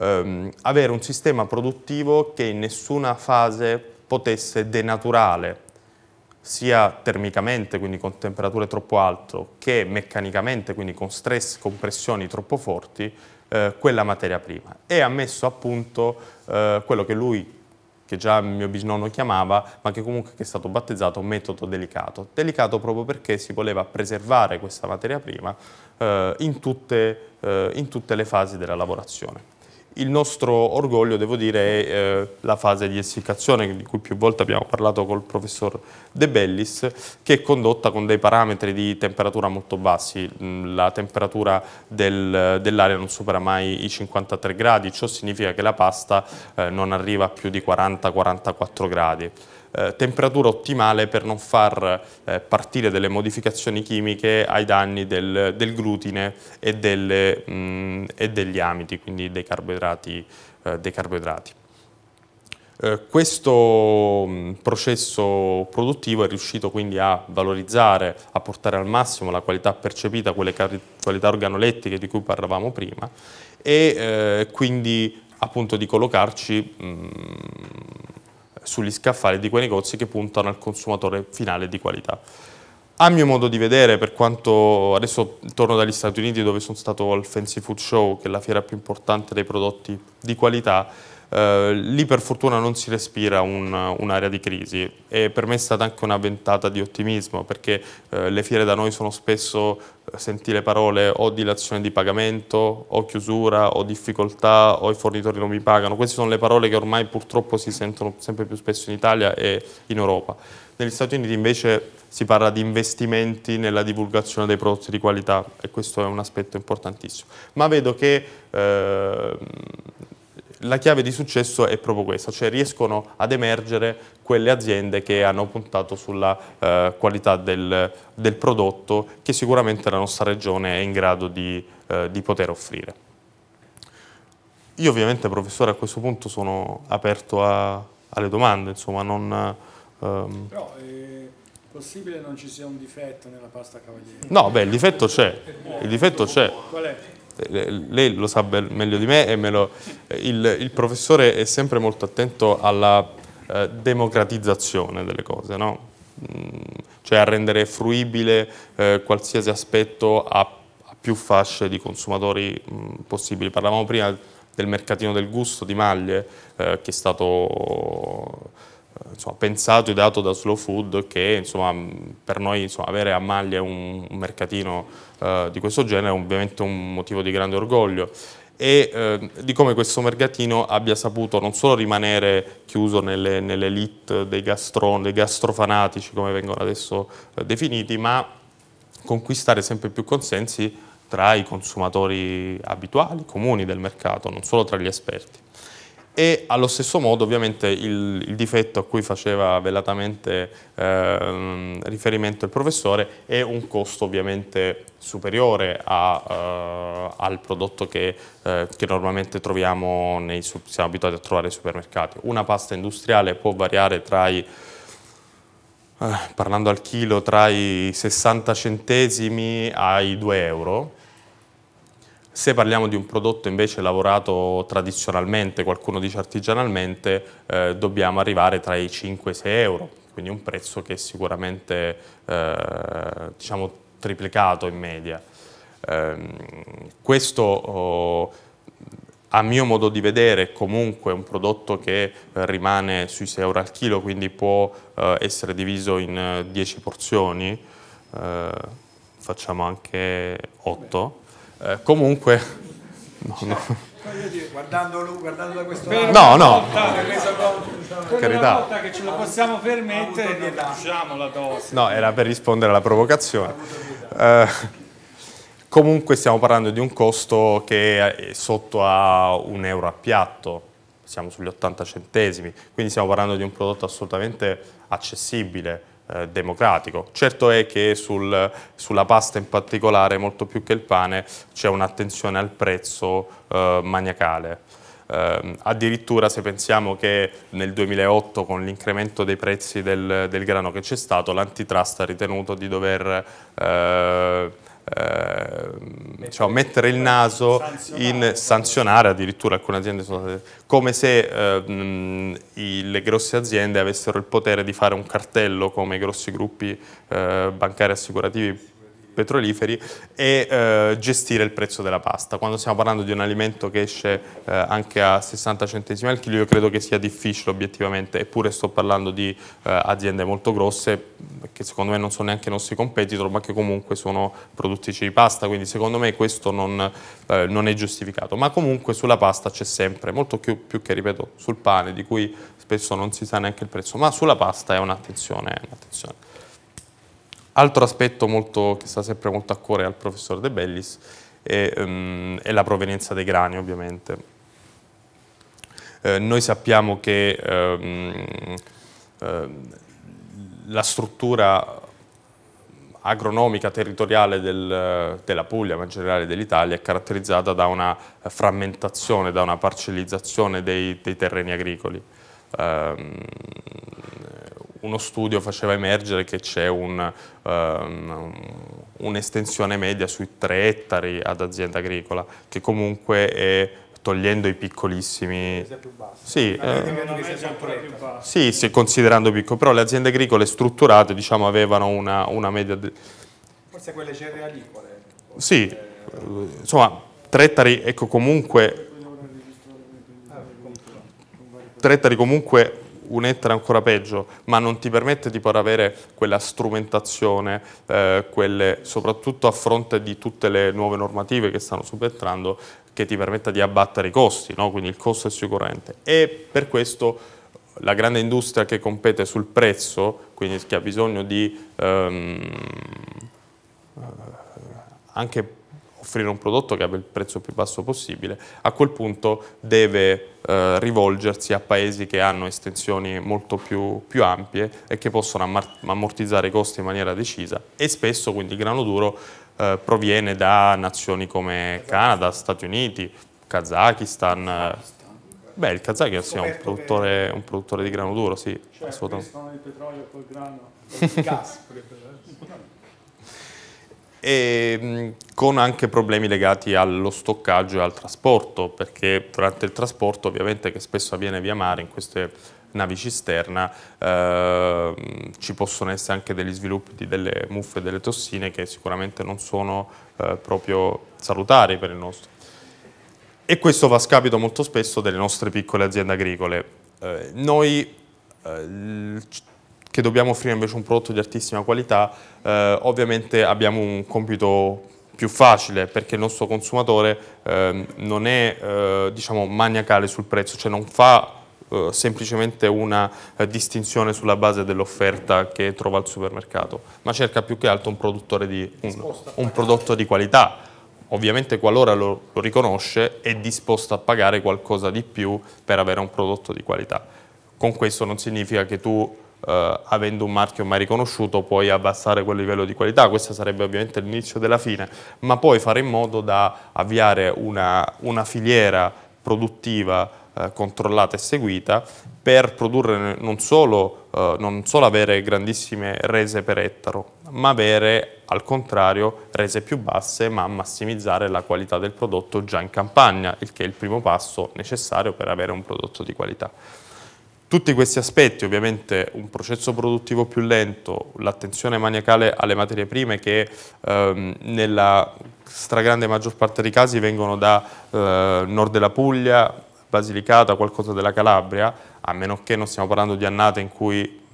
ehm, avere un sistema produttivo che in nessuna fase potesse denaturare sia termicamente, quindi con temperature troppo alte, che meccanicamente, quindi con stress, compressioni troppo forti, eh, quella materia prima. E ha messo a punto eh, quello che lui, che già mio bisnonno chiamava, ma che comunque è stato battezzato metodo delicato. Delicato proprio perché si voleva preservare questa materia prima eh, in, tutte, eh, in tutte le fasi della lavorazione. Il nostro orgoglio, devo dire, è eh, la fase di essiccazione di cui più volte abbiamo parlato col professor De Bellis, che è condotta con dei parametri di temperatura molto bassi. Mm, la temperatura del, dell'aria non supera mai i 53 gradi, ciò significa che la pasta eh, non arriva a più di 40-44 gradi. Eh, temperatura ottimale per non far eh, partire delle modificazioni chimiche ai danni del, del glutine e, delle, mh, mm, e, degli amiti, quindi dei carboidrati. Eh, dei carboidrati. Eh, questo mh, mm, processo produttivo è riuscito quindi a valorizzare, a portare al massimo la qualità percepita, quelle qualità organolettiche di cui parlavamo prima e quindi appunto di collocarci mh, mm, sugli scaffali di quei negozi che puntano al consumatore finale di qualità. A mio modo di vedere, per quanto adesso torno dagli Stati Uniti dove sono stato al Fancy Food Show, che è la fiera più importante dei prodotti di qualità, eh, lì per fortuna non si respira un'area un di crisi e per me è stata anche una ventata di ottimismo perché eh, le fiere da noi sono spesso eh, senti le parole o dilazione di pagamento o chiusura o difficoltà o i fornitori non mi pagano. Queste sono le parole che ormai purtroppo si sentono sempre più spesso in Italia e in Europa. Negli Stati Uniti invece si parla di investimenti nella divulgazione dei prodotti di qualità e questo è un aspetto importantissimo. Ma vedo che eh, la chiave di successo è proprio questa, cioè riescono ad emergere quelle aziende che hanno puntato sulla eh, qualità del, del, prodotto che sicuramente la nostra regione è in grado di, eh, di poter offrire. Io ovviamente professore a questo punto sono aperto a, alle domande, insomma non... Um... Però è eh, possibile non ci sia un difetto nella pasta cavaliere? No, beh il difetto c'è, il difetto c'è. Qual è? lei lo sa meglio di me, me lo, il, il, professore è sempre molto attento alla eh, democratizzazione delle cose, no? Mm, cioè a rendere fruibile eh, qualsiasi aspetto a, a, più fasce di consumatori mh, mm, possibili. Parlavamo prima del mercatino del gusto di maglie, eh, che è stato insomma, pensato e dato da Slow Food che insomma, per noi insomma, avere a Maglia un, mercatino eh, di questo genere è ovviamente un motivo di grande orgoglio e eh, di come questo mercatino abbia saputo non solo rimanere chiuso nelle, nell'elite dei, gastron, dei gastrofanatici come vengono adesso eh, definiti ma conquistare sempre più consensi tra i consumatori abituali, comuni del mercato, non solo tra gli esperti e allo stesso modo ovviamente il, il difetto a cui faceva velatamente eh, riferimento il professore è un costo ovviamente superiore a, eh, al prodotto che, eh, che normalmente troviamo nei, siamo abituati a trovare nei supermercati. Una pasta industriale può variare tra i eh, parlando al chilo tra i 60 centesimi ai 2 euro se parliamo di un prodotto invece lavorato tradizionalmente, qualcuno dice artigianalmente, eh, dobbiamo arrivare tra i 5 e i 6 euro, quindi un prezzo che è sicuramente eh, diciamo, triplicato in media. Ehm, questo oh, a mio modo di vedere è comunque un prodotto che rimane sui 6 euro al chilo, quindi può eh, essere diviso in 10 eh, porzioni, eh, facciamo anche 8 eh, comunque... No, no. Guardando, guardando da questo lato, no, no. Volta, diciamo, una volta che ce lo possiamo permettere, riduciamo la dose. No, era per rispondere alla provocazione. Eh, comunque stiamo parlando di un costo che è sotto a un euro a piatto, siamo sugli 80 centesimi, quindi stiamo parlando di un prodotto assolutamente accessibile eh, democratico. Certo è che sul, sulla pasta in particolare, molto più che il pane, c'è un'attenzione al prezzo eh, maniacale. Eh, addirittura se pensiamo che nel 2008 con l'incremento dei prezzi del, del grano che c'è stato l'antitrust ha ritenuto di dover eh, eh, diciamo, mettere il naso in sanzionare addirittura alcune aziende sono state, come se eh, mh, i, le grosse aziende avessero il potere di fare un cartello come i grossi gruppi eh, bancari assicurativi petroliferi e eh, gestire il prezzo della pasta. Quando stiamo parlando di un alimento che esce eh, anche a 60 centesimi al chilo, io credo che sia difficile obiettivamente, eppure sto parlando di eh, aziende molto grosse che secondo me non sono neanche i nostri competitor, ma che comunque sono produttrici di pasta, quindi secondo me questo non, eh, non è giustificato. Ma comunque sulla pasta c'è sempre, molto più, più che, ripeto, sul pane, di cui spesso non si sa neanche il prezzo, ma sulla pasta è un'attenzione. È un'attenzione. Altro aspetto molto, che sta sempre molto a cuore al professor De Bellis è, um, è la provenienza dei grani ovviamente. Eh, noi sappiamo che ehm, eh, la struttura agronomica territoriale del, della Puglia, ma in generale dell'Italia, è caratterizzata da una frammentazione, da una parcellizzazione dei, dei terreni agricoli. Eh, uno studio faceva emergere che c'è ehm, un'estensione um, un media sui 3 ettari ad azienda agricola, che comunque è togliendo i piccolissimi... Sì, eh, sì, sì, considerando piccolo, però le aziende agricole strutturate diciamo, avevano una, una media... De... Forse quelle cerealicole. Sì, insomma, 3 ettari, ecco comunque... 3 ah, ettari comunque un enter ancora peggio, ma non ti permette di poi avere quella strumentazione, eh, quelle, soprattutto a fronte di tutte le nuove normative che stanno subentrando, che ti permetta di abbattere i costi, no? quindi il costo è sicuramente. E per questo la grande industria che compete sul prezzo, quindi che ha bisogno di ehm, eh, anche offrire un prodotto che abbia il prezzo più basso possibile, a quel punto deve eh, rivolgersi a paesi che hanno estensioni molto più, più ampie e che possono ammortizzare i costi in maniera decisa e spesso quindi il grano duro eh, proviene da nazioni come Canada, Stati Uniti, Kazakistan. Beh, il Kazakistan è un produttore, un produttore, di grano duro, sì, cioè, assolutamente. il petrolio col grano, col gas, e mm, con anche problemi legati allo stoccaggio e al trasporto, perché durante il trasporto ovviamente che spesso avviene via mare in queste navi cisterna eh, ci possono essere anche degli sviluppi di delle muffe e delle tossine che sicuramente non sono eh, proprio salutari per il nostro. E questo va a scapito molto spesso delle nostre piccole aziende agricole. Eh, noi eh, che dobbiamo offrire invece un prodotto di altissima qualità, eh, ovviamente abbiamo un compito più facile perché il nostro consumatore eh, non è eh, diciamo, maniacale sul prezzo, cioè non fa eh, semplicemente una eh, distinzione sulla base dell'offerta che trova al supermercato, ma cerca più che altro un, di, un, un prodotto di qualità. Ovviamente qualora lo, lo riconosce è disposto a pagare qualcosa di più per avere un prodotto di qualità. Con questo non significa che tu eh, avendo un marchio mai riconosciuto puoi abbassare quel livello di qualità, questo sarebbe ovviamente l'inizio della fine, ma poi fare in modo da avviare una, una filiera produttiva eh, controllata e seguita per produrre non solo, eh, non solo avere grandissime rese per ettaro, ma avere al contrario rese più basse ma massimizzare la qualità del prodotto già in campagna, il che è il primo passo necessario per avere un prodotto di qualità. Tutti questi aspetti, ovviamente un processo produttivo più lento, l'attenzione maniacale alle materie prime che ehm, nella stragrande maggior parte dei casi vengono da eh, nord della Puglia, Basilicata, qualcosa della Calabria, a meno che non stiamo parlando di annate in cui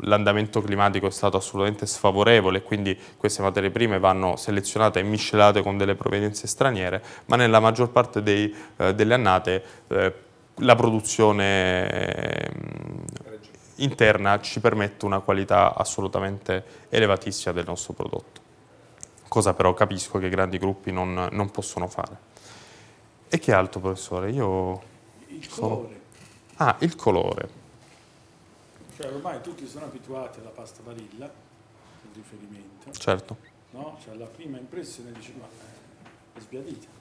l'andamento climatico è stato assolutamente sfavorevole, quindi queste materie prime vanno selezionate e miscelate con delle provenienze straniere, ma nella maggior parte dei, eh, delle annate eh, la produzione ehm, interna ci permette una qualità assolutamente elevatissima del nostro prodotto, cosa però capisco che i grandi gruppi non, non possono fare. E che altro, professore? Io il sono... colore. Ah, il colore. Cioè, ormai tutti sono abituati alla pasta varilla, il riferimento. Certo. No? Cioè, la prima impressione dice, ma è sbiadita.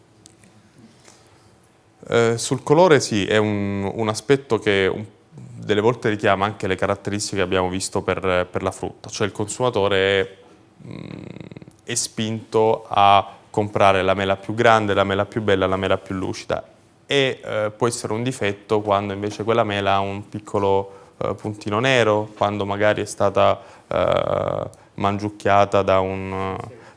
Eh, sul colore sì, è un, un aspetto che un, delle volte richiama anche le caratteristiche che abbiamo visto per, per la frutta, cioè il consumatore è, mh, mm, è spinto a comprare la mela più grande, la mela più bella, la mela più lucida e eh, può essere un difetto quando invece quella mela ha un piccolo eh, puntino nero, quando magari è stata eh, mangiucchiata da un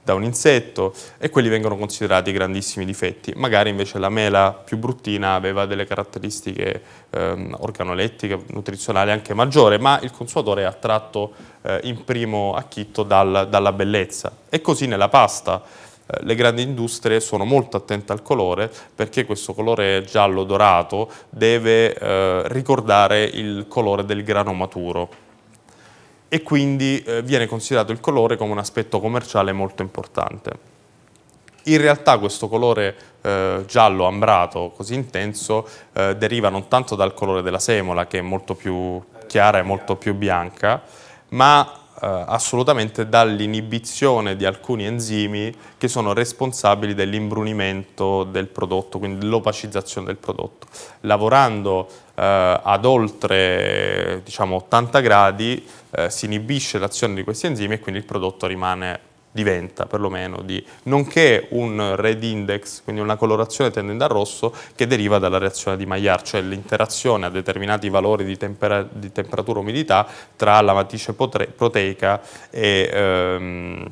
da un insetto e quelli vengono considerati grandissimi difetti. Magari invece la mela più bruttina aveva delle caratteristiche ehm, organolettiche, nutrizionali anche maggiore, ma il consumatore è attratto eh, in primo acchitto dal, dalla bellezza. E così nella pasta eh, le grandi industrie sono molto attente al colore perché questo colore giallo dorato deve eh, ricordare il colore del grano maturo e quindi eh, viene considerato il colore come un aspetto commerciale molto importante. In realtà questo colore eh, giallo ambrato così intenso eh, deriva non tanto dal colore della semola che è molto più chiara e molto più bianca, ma eh, assolutamente dall'inibizione di alcuni enzimi che sono responsabili dell'imbrunimento del prodotto, quindi dell'opacizzazione del prodotto. Lavorando eh, ad oltre diciamo, 80 gradi eh, si inibisce l'azione di questi enzimi e quindi il prodotto rimane diventa perlomeno di, nonché un red index, quindi una colorazione tendente al rosso che deriva dalla reazione di Maillard, cioè l'interazione a determinati valori di, tempera, di temperatura e umidità tra la matrice proteica e, ehm,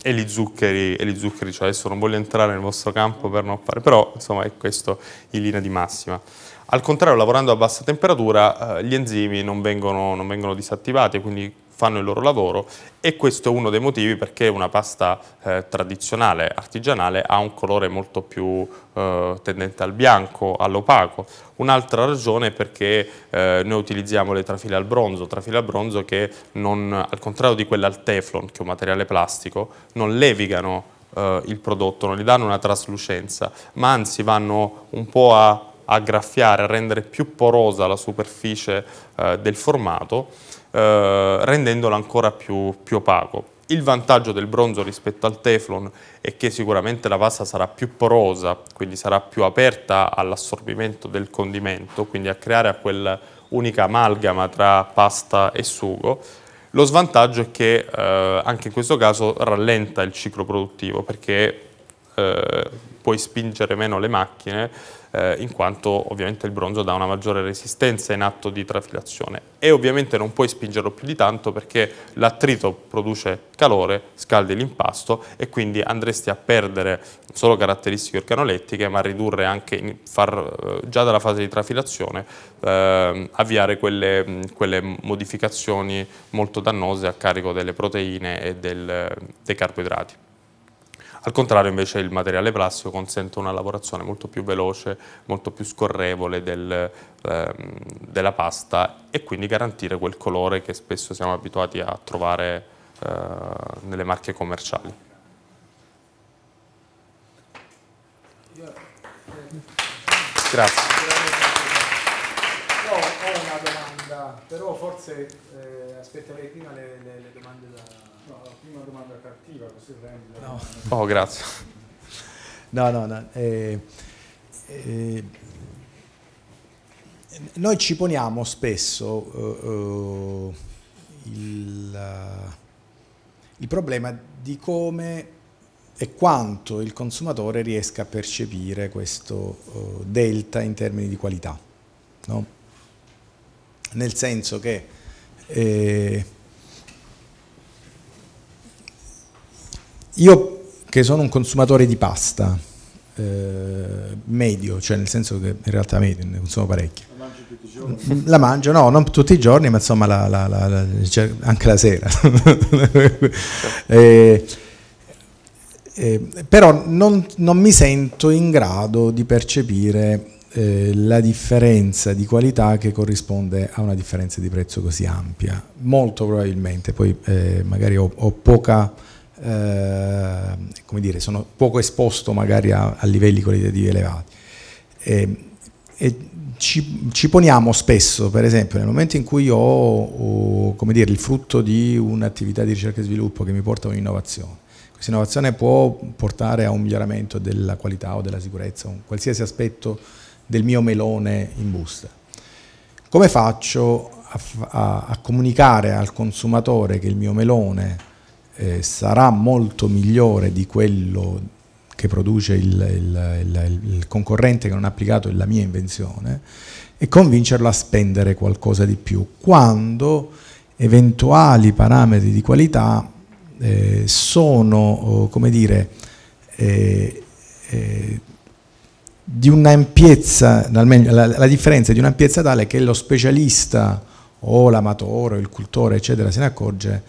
e, gli zuccheri, e gli zuccheri, cioè adesso non voglio entrare nel vostro campo per non fare, però insomma è questo in linea di massima. Al contrario, lavorando a bassa temperatura, eh, gli enzimi non vengono, non vengono disattivati e quindi fanno il loro lavoro e questo è uno dei motivi perché una pasta eh, tradizionale, artigianale, ha un colore molto più eh, tendente al bianco, all'opaco. Un'altra ragione è perché eh, noi utilizziamo le trafile al bronzo, trafile al bronzo che non, al contrario di quella al teflon, che è un materiale plastico, non levigano eh, il prodotto, non gli danno una traslucenza, ma anzi vanno un po' a a graffiare, a rendere più porosa la superficie eh, del formato, eh, rendendolo ancora più, più opaco. Il vantaggio del bronzo rispetto al teflon è che sicuramente la pasta sarà più porosa, quindi sarà più aperta all'assorbimento del condimento, quindi a creare quell'unica amalgama tra pasta e sugo. Lo svantaggio è che eh, anche in questo caso rallenta il ciclo produttivo perché eh, puoi spingere meno le macchine eh, in quanto ovviamente il bronzo dà una maggiore resistenza in atto di trafilazione e ovviamente non puoi spingerlo più di tanto perché l'attrito produce calore, scaldi l'impasto e quindi andresti a perdere non solo caratteristiche organolettiche ma ridurre anche, far, eh, già dalla fase di trafilazione, eh, avviare quelle, quelle, modificazioni molto dannose a carico delle proteine e del, dei carboidrati. Al contrario invece il materiale plastico consente una lavorazione molto più veloce, molto più scorrevole del, ehm, della pasta e quindi garantire quel colore che spesso siamo abituati a trovare eh, nelle marche commerciali. Grazie. Però ho una domanda, però forse eh, aspetterei prima le, le, le domande da... No, la prima domanda cattiva, così rende... No. Oh, grazie. No, no, no. Eh, eh, noi ci poniamo spesso eh, eh il, il problema di come e quanto il consumatore riesca a percepire questo uh, delta in termini di qualità. No? Nel senso che eh, Io che sono un consumatore di pasta, eh, medio, cioè nel senso che in realtà medio, ne consumo parecchio. La mangio tutti i giorni? La mangio, no, non tutti i giorni, ma insomma la, la, la, cioè anche la sera. eh, eh, però non, non, mi sento in grado di percepire eh, la differenza di qualità che corrisponde a una differenza di prezzo così ampia. Molto probabilmente, poi eh, magari ho, ho poca eh, come dire, sono poco esposto magari a, a livelli qualitativi elevati. E, e ci, ci, poniamo spesso, per esempio, nel momento in cui ho, ho dire, il frutto di un'attività di ricerca e sviluppo che mi porta a un'innovazione, questa innovazione può portare a un miglioramento della qualità o della sicurezza, un qualsiasi aspetto del mio melone in busta. Come faccio a, a, a comunicare al consumatore che il mio melone eh, sarà molto migliore di quello che produce il, il, il, il concorrente che non ha applicato la mia invenzione e convincerlo a spendere qualcosa di più quando eventuali parametri di qualità eh, sono, oh, come dire, eh, eh, di un'ampiezza, la, la, differenza è di un'ampiezza tale che lo specialista o l'amatore, il cultore, eccetera, se ne accorge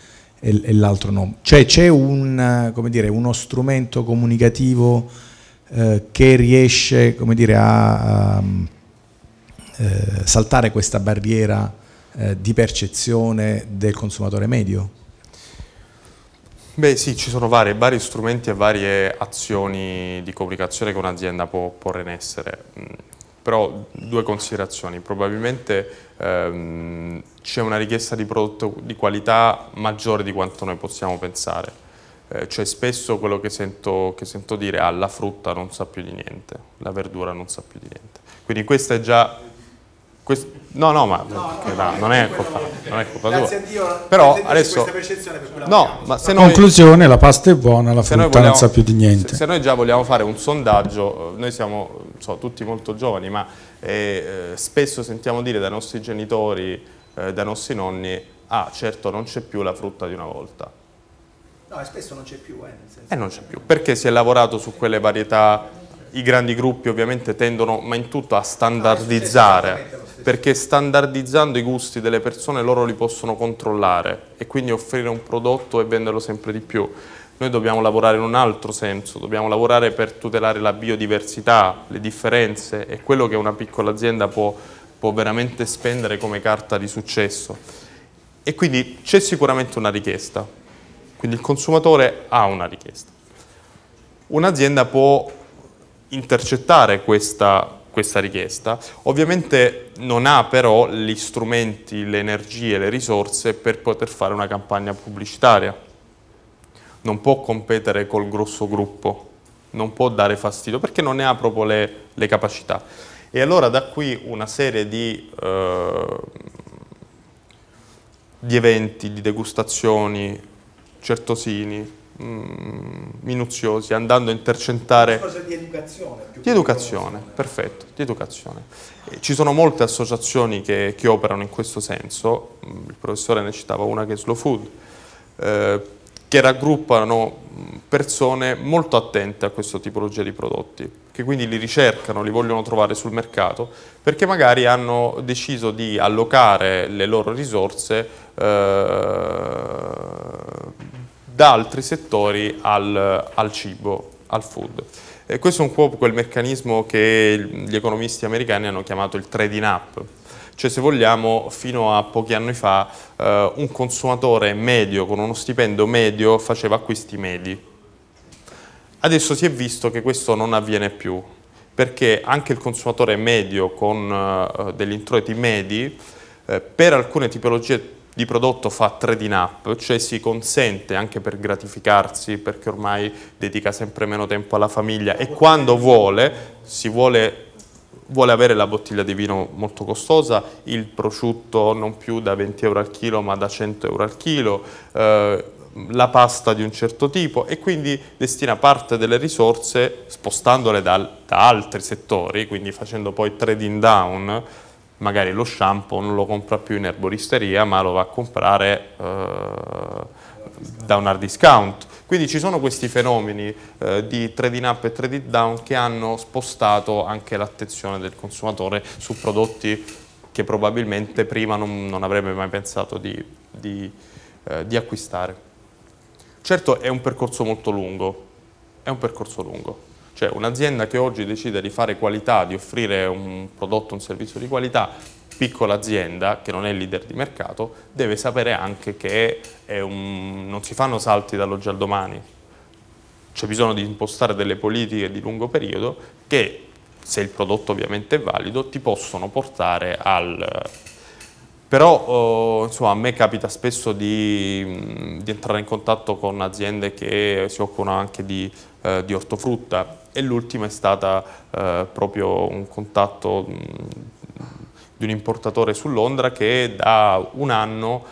e, e l'altro no. Cioè c'è un, dire, uno strumento comunicativo eh, che riesce dire, a, a ehm, eh, saltare questa barriera eh, di percezione del consumatore medio? Beh sì, ci sono vari, vari, strumenti e varie azioni di comunicazione che un'azienda può porre in essere. Mm, però due considerazioni, probabilmente ehm, c'è una richiesta di prodotto di qualità maggiore di quanto noi possiamo pensare, eh, cioè spesso quello che sento, che sento dire, ah la frutta non sa più di niente, la verdura non sa più di niente, quindi questa è già... Quest No, no, ma no, no, non, è colpa, non è colpa tua. Dio, Però adesso per no, ma se noi, conclusione la pasta è buona, la frutta non sa più di niente. Se, se, noi già vogliamo fare un sondaggio, eh, noi siamo so, tutti molto giovani, ma eh, eh, spesso sentiamo dire dai nostri genitori, eh, dai nostri nonni, ah certo non c'è più la frutta di una volta. No, e spesso non c'è più, eh, E eh, non c'è più, perché si è lavorato su quelle varietà i grandi gruppi ovviamente tendono, ma in tutto, a standardizzare, ah, perché standardizzando i gusti delle persone loro li possono controllare e quindi offrire un prodotto e venderlo sempre di più. Noi dobbiamo lavorare in un altro senso, dobbiamo lavorare per tutelare la biodiversità, le differenze e quello che una piccola azienda può, può veramente spendere come carta di successo. E quindi c'è sicuramente una richiesta, quindi il consumatore ha una richiesta. Un'azienda può intercettare questa, questa richiesta. Ovviamente non ha però gli strumenti, le energie, le risorse per poter fare una campagna pubblicitaria. Non può competere col grosso gruppo, non può dare fastidio perché non ne ha proprio le, le capacità. E allora da qui una serie di, eh, di eventi, di degustazioni, certosini, Mm, minuziosi, andando a intercettare... Cosa di educazione. Di educazione, perfetto, di educazione. Ci sono molte associazioni che, che, operano in questo senso, mm, il professore ne citava una che è Slow Food, eh, che raggruppano mm, persone molto attente a questo tipologia di prodotti, che quindi li ricercano, li vogliono trovare sul mercato, perché magari hanno deciso di allocare le loro risorse eh, da altri settori al, al cibo, al food. E questo è un po' quel meccanismo che gli economisti americani hanno chiamato il trading up, cioè se vogliamo fino a pochi anni fa eh, un consumatore medio con uno stipendio medio faceva acquisti medi. Adesso si è visto che questo non avviene più, perché anche il consumatore medio con eh, degli introiti medi eh, per alcune tipologie di prodotto fa trading up, cioè si consente anche per gratificarsi, perché ormai dedica sempre meno tempo alla famiglia e quando vuole, si vuole, vuole avere la bottiglia di vino molto costosa, il prosciutto non più da 20 euro al chilo ma da 100 euro al chilo, eh, la pasta di un certo tipo e quindi destina parte delle risorse spostandole da, da altri settori, quindi facendo poi trading down magari lo shampoo non lo compra più in erboristeria ma lo va a comprare eh, da un hard discount. Quindi ci sono questi fenomeni eh, di trading up e trading down che hanno spostato anche l'attenzione del consumatore su prodotti che probabilmente prima non, non avrebbe mai pensato di, di, eh, di acquistare. Certo è un percorso molto lungo, è un percorso lungo. Cioè un'azienda che oggi decide di fare qualità, di offrire un prodotto, un servizio di qualità, piccola azienda che non è leader di mercato, deve sapere anche che un, non si fanno salti dall'oggi al domani. C'è bisogno di impostare delle politiche di lungo periodo che, se il prodotto ovviamente è valido, ti possono portare al però eh, insomma, a me capita spesso di, di, entrare in contatto con aziende che si occupano anche di, eh, di ortofrutta e l'ultima è stata eh, proprio un contatto mh, mm, di un importatore su Londra che da un anno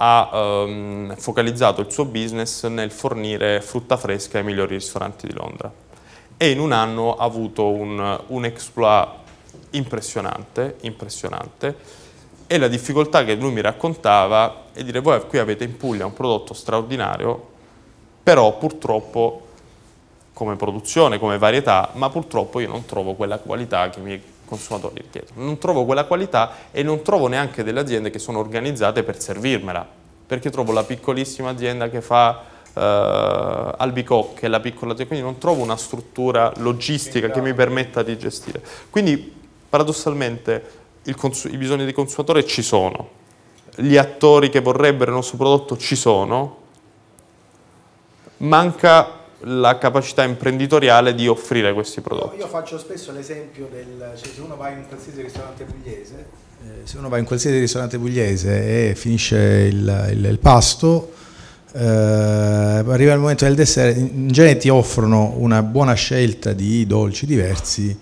ha ehm, focalizzato il suo business nel fornire frutta fresca ai migliori ristoranti di Londra e in un anno ha avuto un, un exploit impressionante, impressionante e la difficoltà che lui mi raccontava è dire voi qui avete in Puglia un prodotto straordinario però purtroppo come produzione, come varietà, ma purtroppo io non trovo quella qualità che i miei consumatori richiedono. Non trovo quella qualità e non trovo neanche delle aziende che sono organizzate per servirmela, perché trovo la piccolissima azienda che fa eh, albicocche, la piccola azienda, quindi non trovo una struttura logistica che mi permetta di gestire. Quindi paradossalmente i bisogni del consumatore ci sono, gli attori che vorrebbero il nostro prodotto ci sono, manca la capacità imprenditoriale di offrire questi prodotti. Io faccio spesso l'esempio del, cioè se uno va in qualsiasi ristorante pugliese, eh, se uno va in qualsiasi ristorante pugliese e finisce il, il, il pasto, eh, arriva il momento del dessert, in genere ti offrono una buona scelta di dolci diversi,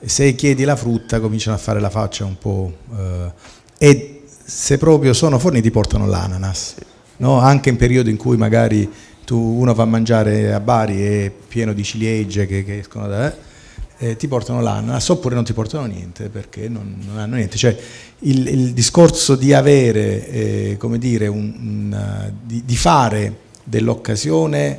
se chiedi la frutta cominciano a fare la faccia un po' eh, e se proprio sono forniti portano l'ananas, no? anche in periodi in cui magari tu uno va a mangiare a Bari è pieno di ciliegie che, che escono da... Eh, ti portano l'ananas oppure non ti portano niente perché non, non hanno niente. Cioè, il, il, discorso di avere, eh, come dire, un, un, eh, di, di, fare dell'occasione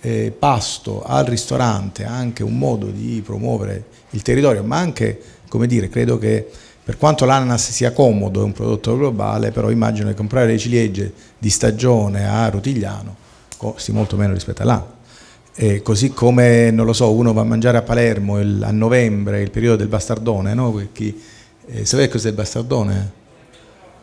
eh, pasto al ristorante anche un modo di promuovere il territorio, ma anche, come dire, credo che per quanto l'ananas sia comodo, è un prodotto globale, però immagino che comprare le ciliegie di stagione a Rutigliano costi molto meno rispetto a là. E così come, non lo so, uno va a mangiare a Palermo il, a novembre, il periodo del bastardone, no? Perché, eh, sapete cos'è il bastardone?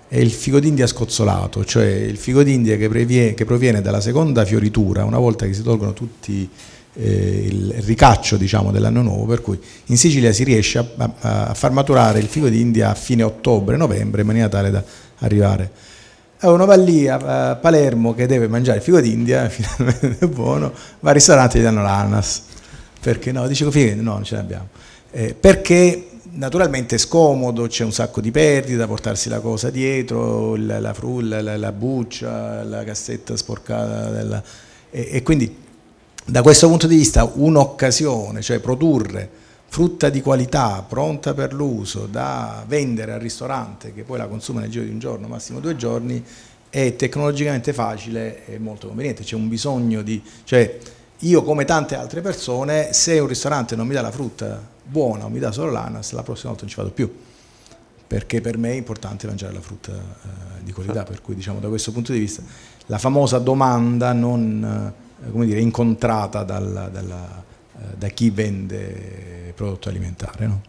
È il figo d'India scozzolato, cioè il figo d'India che, previe, che proviene dalla seconda fioritura, una volta che si tolgono tutti eh, il ricaccio diciamo, dell'anno nuovo, per cui in Sicilia si riesce a, a, a far maturare il figo d'India a fine ottobre-novembre in maniera tale da arrivare uno va lì a, Palermo che deve mangiare il figo d'India, finalmente è buono, va al ristorante e gli danno l'ananas. Perché no? Dice che no, non ce l'abbiamo. Eh, perché naturalmente è scomodo, c'è un sacco di perdita, portarsi la cosa dietro, la, la frulla, la, la, buccia, la cassetta sporcata. Della, e, e quindi da questo punto di vista un'occasione, cioè produrre frutta di qualità, pronta per l'uso, da vendere al ristorante, che poi la consuma nel giro di un giorno, massimo due giorni, è tecnologicamente facile e molto conveniente. C'è un bisogno di... Cioè, io come tante altre persone, se un ristorante non mi dà la frutta buona o mi dà solo l'ANAS, la prossima volta non ci vado più perché per me è importante mangiare la frutta eh, di qualità, certo. per cui diciamo da questo punto di vista la famosa domanda non eh, dire, incontrata dalla, dalla, eh, da chi vende prodotto alimentare. No?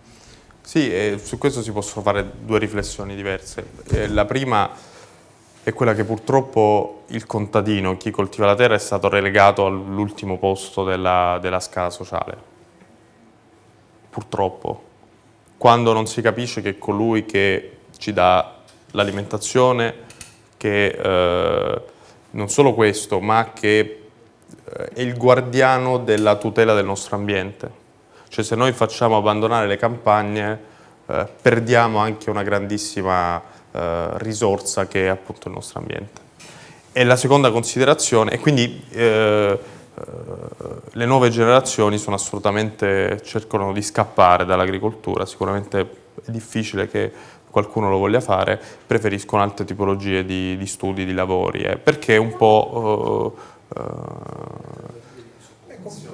Sì, eh, su questo si possono fare due riflessioni diverse. Eh, la prima è quella che purtroppo il contadino, chi coltiva la terra, è stato relegato all'ultimo posto della, della scala sociale. Purtroppo. Quando non si capisce che colui che ci dà l'alimentazione, che eh, non solo questo, ma che eh, è il guardiano della tutela del nostro ambiente. Cioè se noi facciamo abbandonare le campagne eh, perdiamo anche una grandissima eh, risorsa che è appunto il nostro ambiente. E la seconda considerazione, e quindi eh, eh le nuove generazioni sono assolutamente, cercano di scappare dall'agricoltura, sicuramente è difficile che qualcuno lo voglia fare, preferiscono altre tipologie di, di studi, di lavori, eh, perché un po' Eh,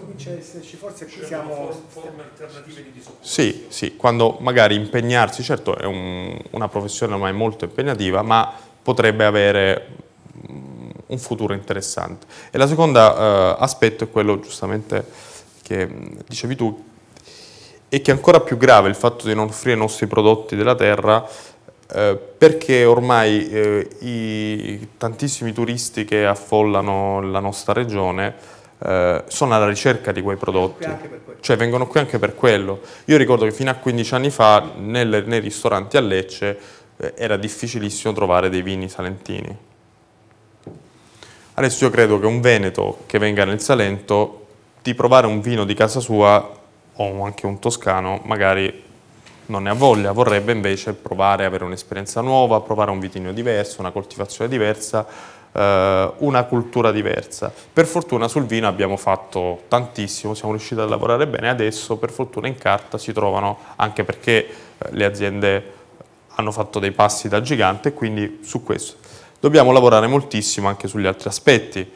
comincia a esserci, forse qui siamo... forme alternative di Sì, sì, quando magari impegnarsi, certo è un, una professione ormai molto impegnativa, ma potrebbe avere mm, un futuro interessante. E la seconda eh, aspetto è quello giustamente che mm, dicevi tu, e che è ancora più grave il fatto di non offrire i nostri prodotti della terra eh, perché ormai eh, i tantissimi turisti che affollano la nostra regione eh, sono alla ricerca di quei prodotti, cioè vengono qui anche per quello. Io ricordo che fino a 15 anni fa nel, nei ristoranti a Lecce eh, era difficilissimo trovare dei vini salentini. Adesso io credo che un Veneto che venga nel Salento, di provare un vino di casa sua o anche un toscano, magari non ne ha voglia, vorrebbe invece provare, avere un'esperienza nuova, provare un vitigno diverso, una coltivazione diversa, eh, una cultura diversa. Per fortuna sul vino abbiamo fatto tantissimo, siamo riusciti a lavorare bene, adesso per fortuna in carta si trovano, anche perché eh, le aziende hanno fatto dei passi da gigante, quindi su questo. Dobbiamo lavorare moltissimo anche sugli altri aspetti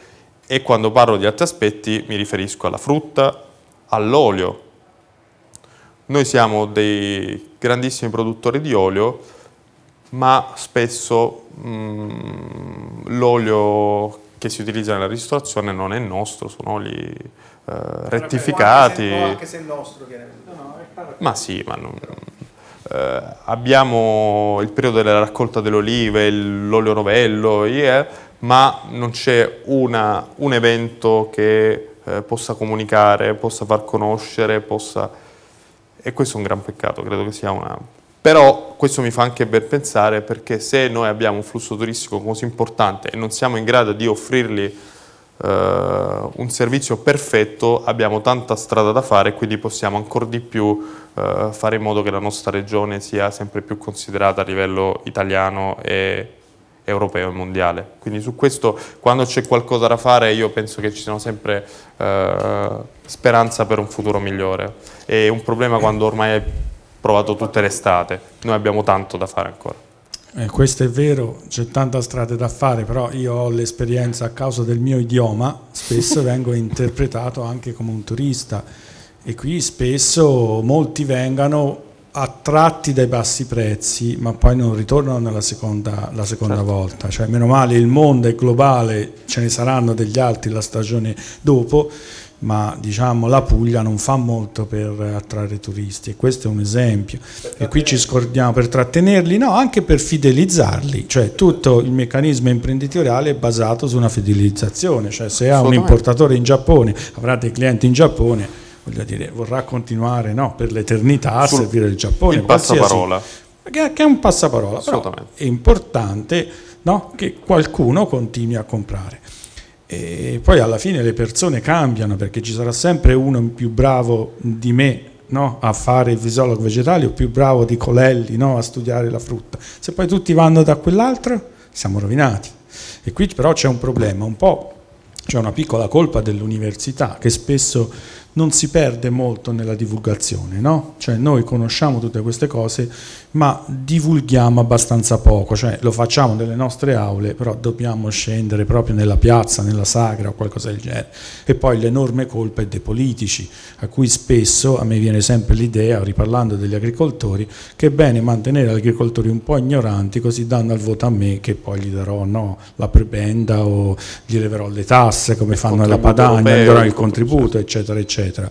e quando parlo di altri aspetti mi riferisco alla frutta, all'olio, noi siamo dei grandissimi produttori di olio, ma spesso mm, l'olio che si utilizza nella ristorazione non è nostro, sono oli eh, rettificati. Anche se, anche se è nostro, chiaramente. ma sì, ma non, eh, abbiamo il periodo della raccolta delle olive, l'olio novello, yeah, ma non c'è un evento che eh, possa comunicare, possa far conoscere, possa e questo è un gran peccato, credo che sia una... Però questo mi fa anche ben pensare perché se noi abbiamo un flusso turistico così importante e non siamo in grado di offrirgli eh, un servizio perfetto, abbiamo tanta strada da fare e quindi possiamo ancora di più eh, fare in modo che la nostra regione sia sempre più considerata a livello italiano e europeo e mondiale. Quindi su questo quando c'è qualcosa da fare io penso che ci siano sempre eh, speranza per un futuro migliore. È un problema quando ormai è provato tutte le estate, noi abbiamo tanto da fare ancora. Eh, questo è vero, c'è tanta strada da fare, però io ho l'esperienza a causa del mio idioma, spesso vengo interpretato anche come un turista e qui spesso molti vengano attratti dai bassi prezzi, ma poi non ritornano nella seconda, la seconda certo. volta. Cioè, meno male, il mondo è globale, ce ne saranno degli altri la stagione dopo, ma diciamo la Puglia non fa molto per attrarre turisti e questo è un esempio. E qui ci scordiamo per trattenerli, no, anche per fidelizzarli. Cioè, tutto il meccanismo imprenditoriale è basato su una fidelizzazione. Cioè, se ha un importatore in Giappone, avrà dei clienti in Giappone voglio dire, vorrà continuare no, per l'eternità a Sul, servire il Giappone. Il passaparola. Che, che è un passaparola, però è importante no, che qualcuno continui a comprare. E poi alla fine le persone cambiano perché ci sarà sempre uno più bravo di me no, a fare il visologo vegetale o più bravo di Colelli no, a studiare la frutta. Se poi tutti vanno da quell'altro siamo rovinati. E qui però c'è un problema, un po' c'è una piccola colpa dell'università che spesso non si perde molto nella divulgazione, no? Cioè noi conosciamo tutte queste cose, ma divulghiamo abbastanza poco, cioè lo facciamo nelle nostre aule, però dobbiamo scendere proprio nella piazza, nella sagra o qualcosa del genere. E poi l'enorme colpa è dei politici, a cui spesso a me viene sempre l'idea, riparlando degli agricoltori, che è bene mantenere gli agricoltori un po' ignoranti, così danno il voto a me che poi gli darò no, la prebenda o gli leverò le tasse come il fanno nella padagna, gli darò il contributo, certo. eccetera, eccetera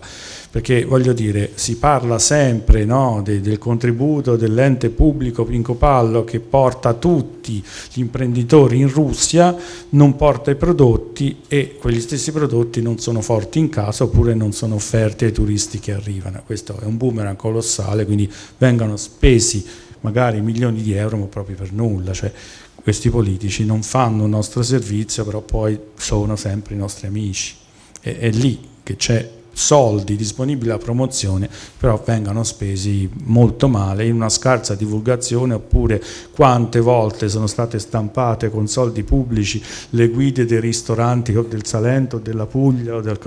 perché voglio dire, si parla sempre no, de, del contributo dell'ente pubblico Pincopallo che porta tutti gli imprenditori in Russia, non porta i prodotti e quegli stessi prodotti non sono forti in casa oppure non sono offerti ai turisti che arrivano. Questo è un boomerang colossale, quindi vengono spesi magari milioni di euro ma proprio per nulla. Cioè, questi politici non fanno il nostro servizio, però poi sono sempre i nostri amici. E, è lì che c'è soldi disponibili alla promozione però vengano spesi molto male in una scarsa divulgazione oppure quante volte sono state stampate con soldi pubblici le guide dei ristoranti o del Salento, o della Puglia o del...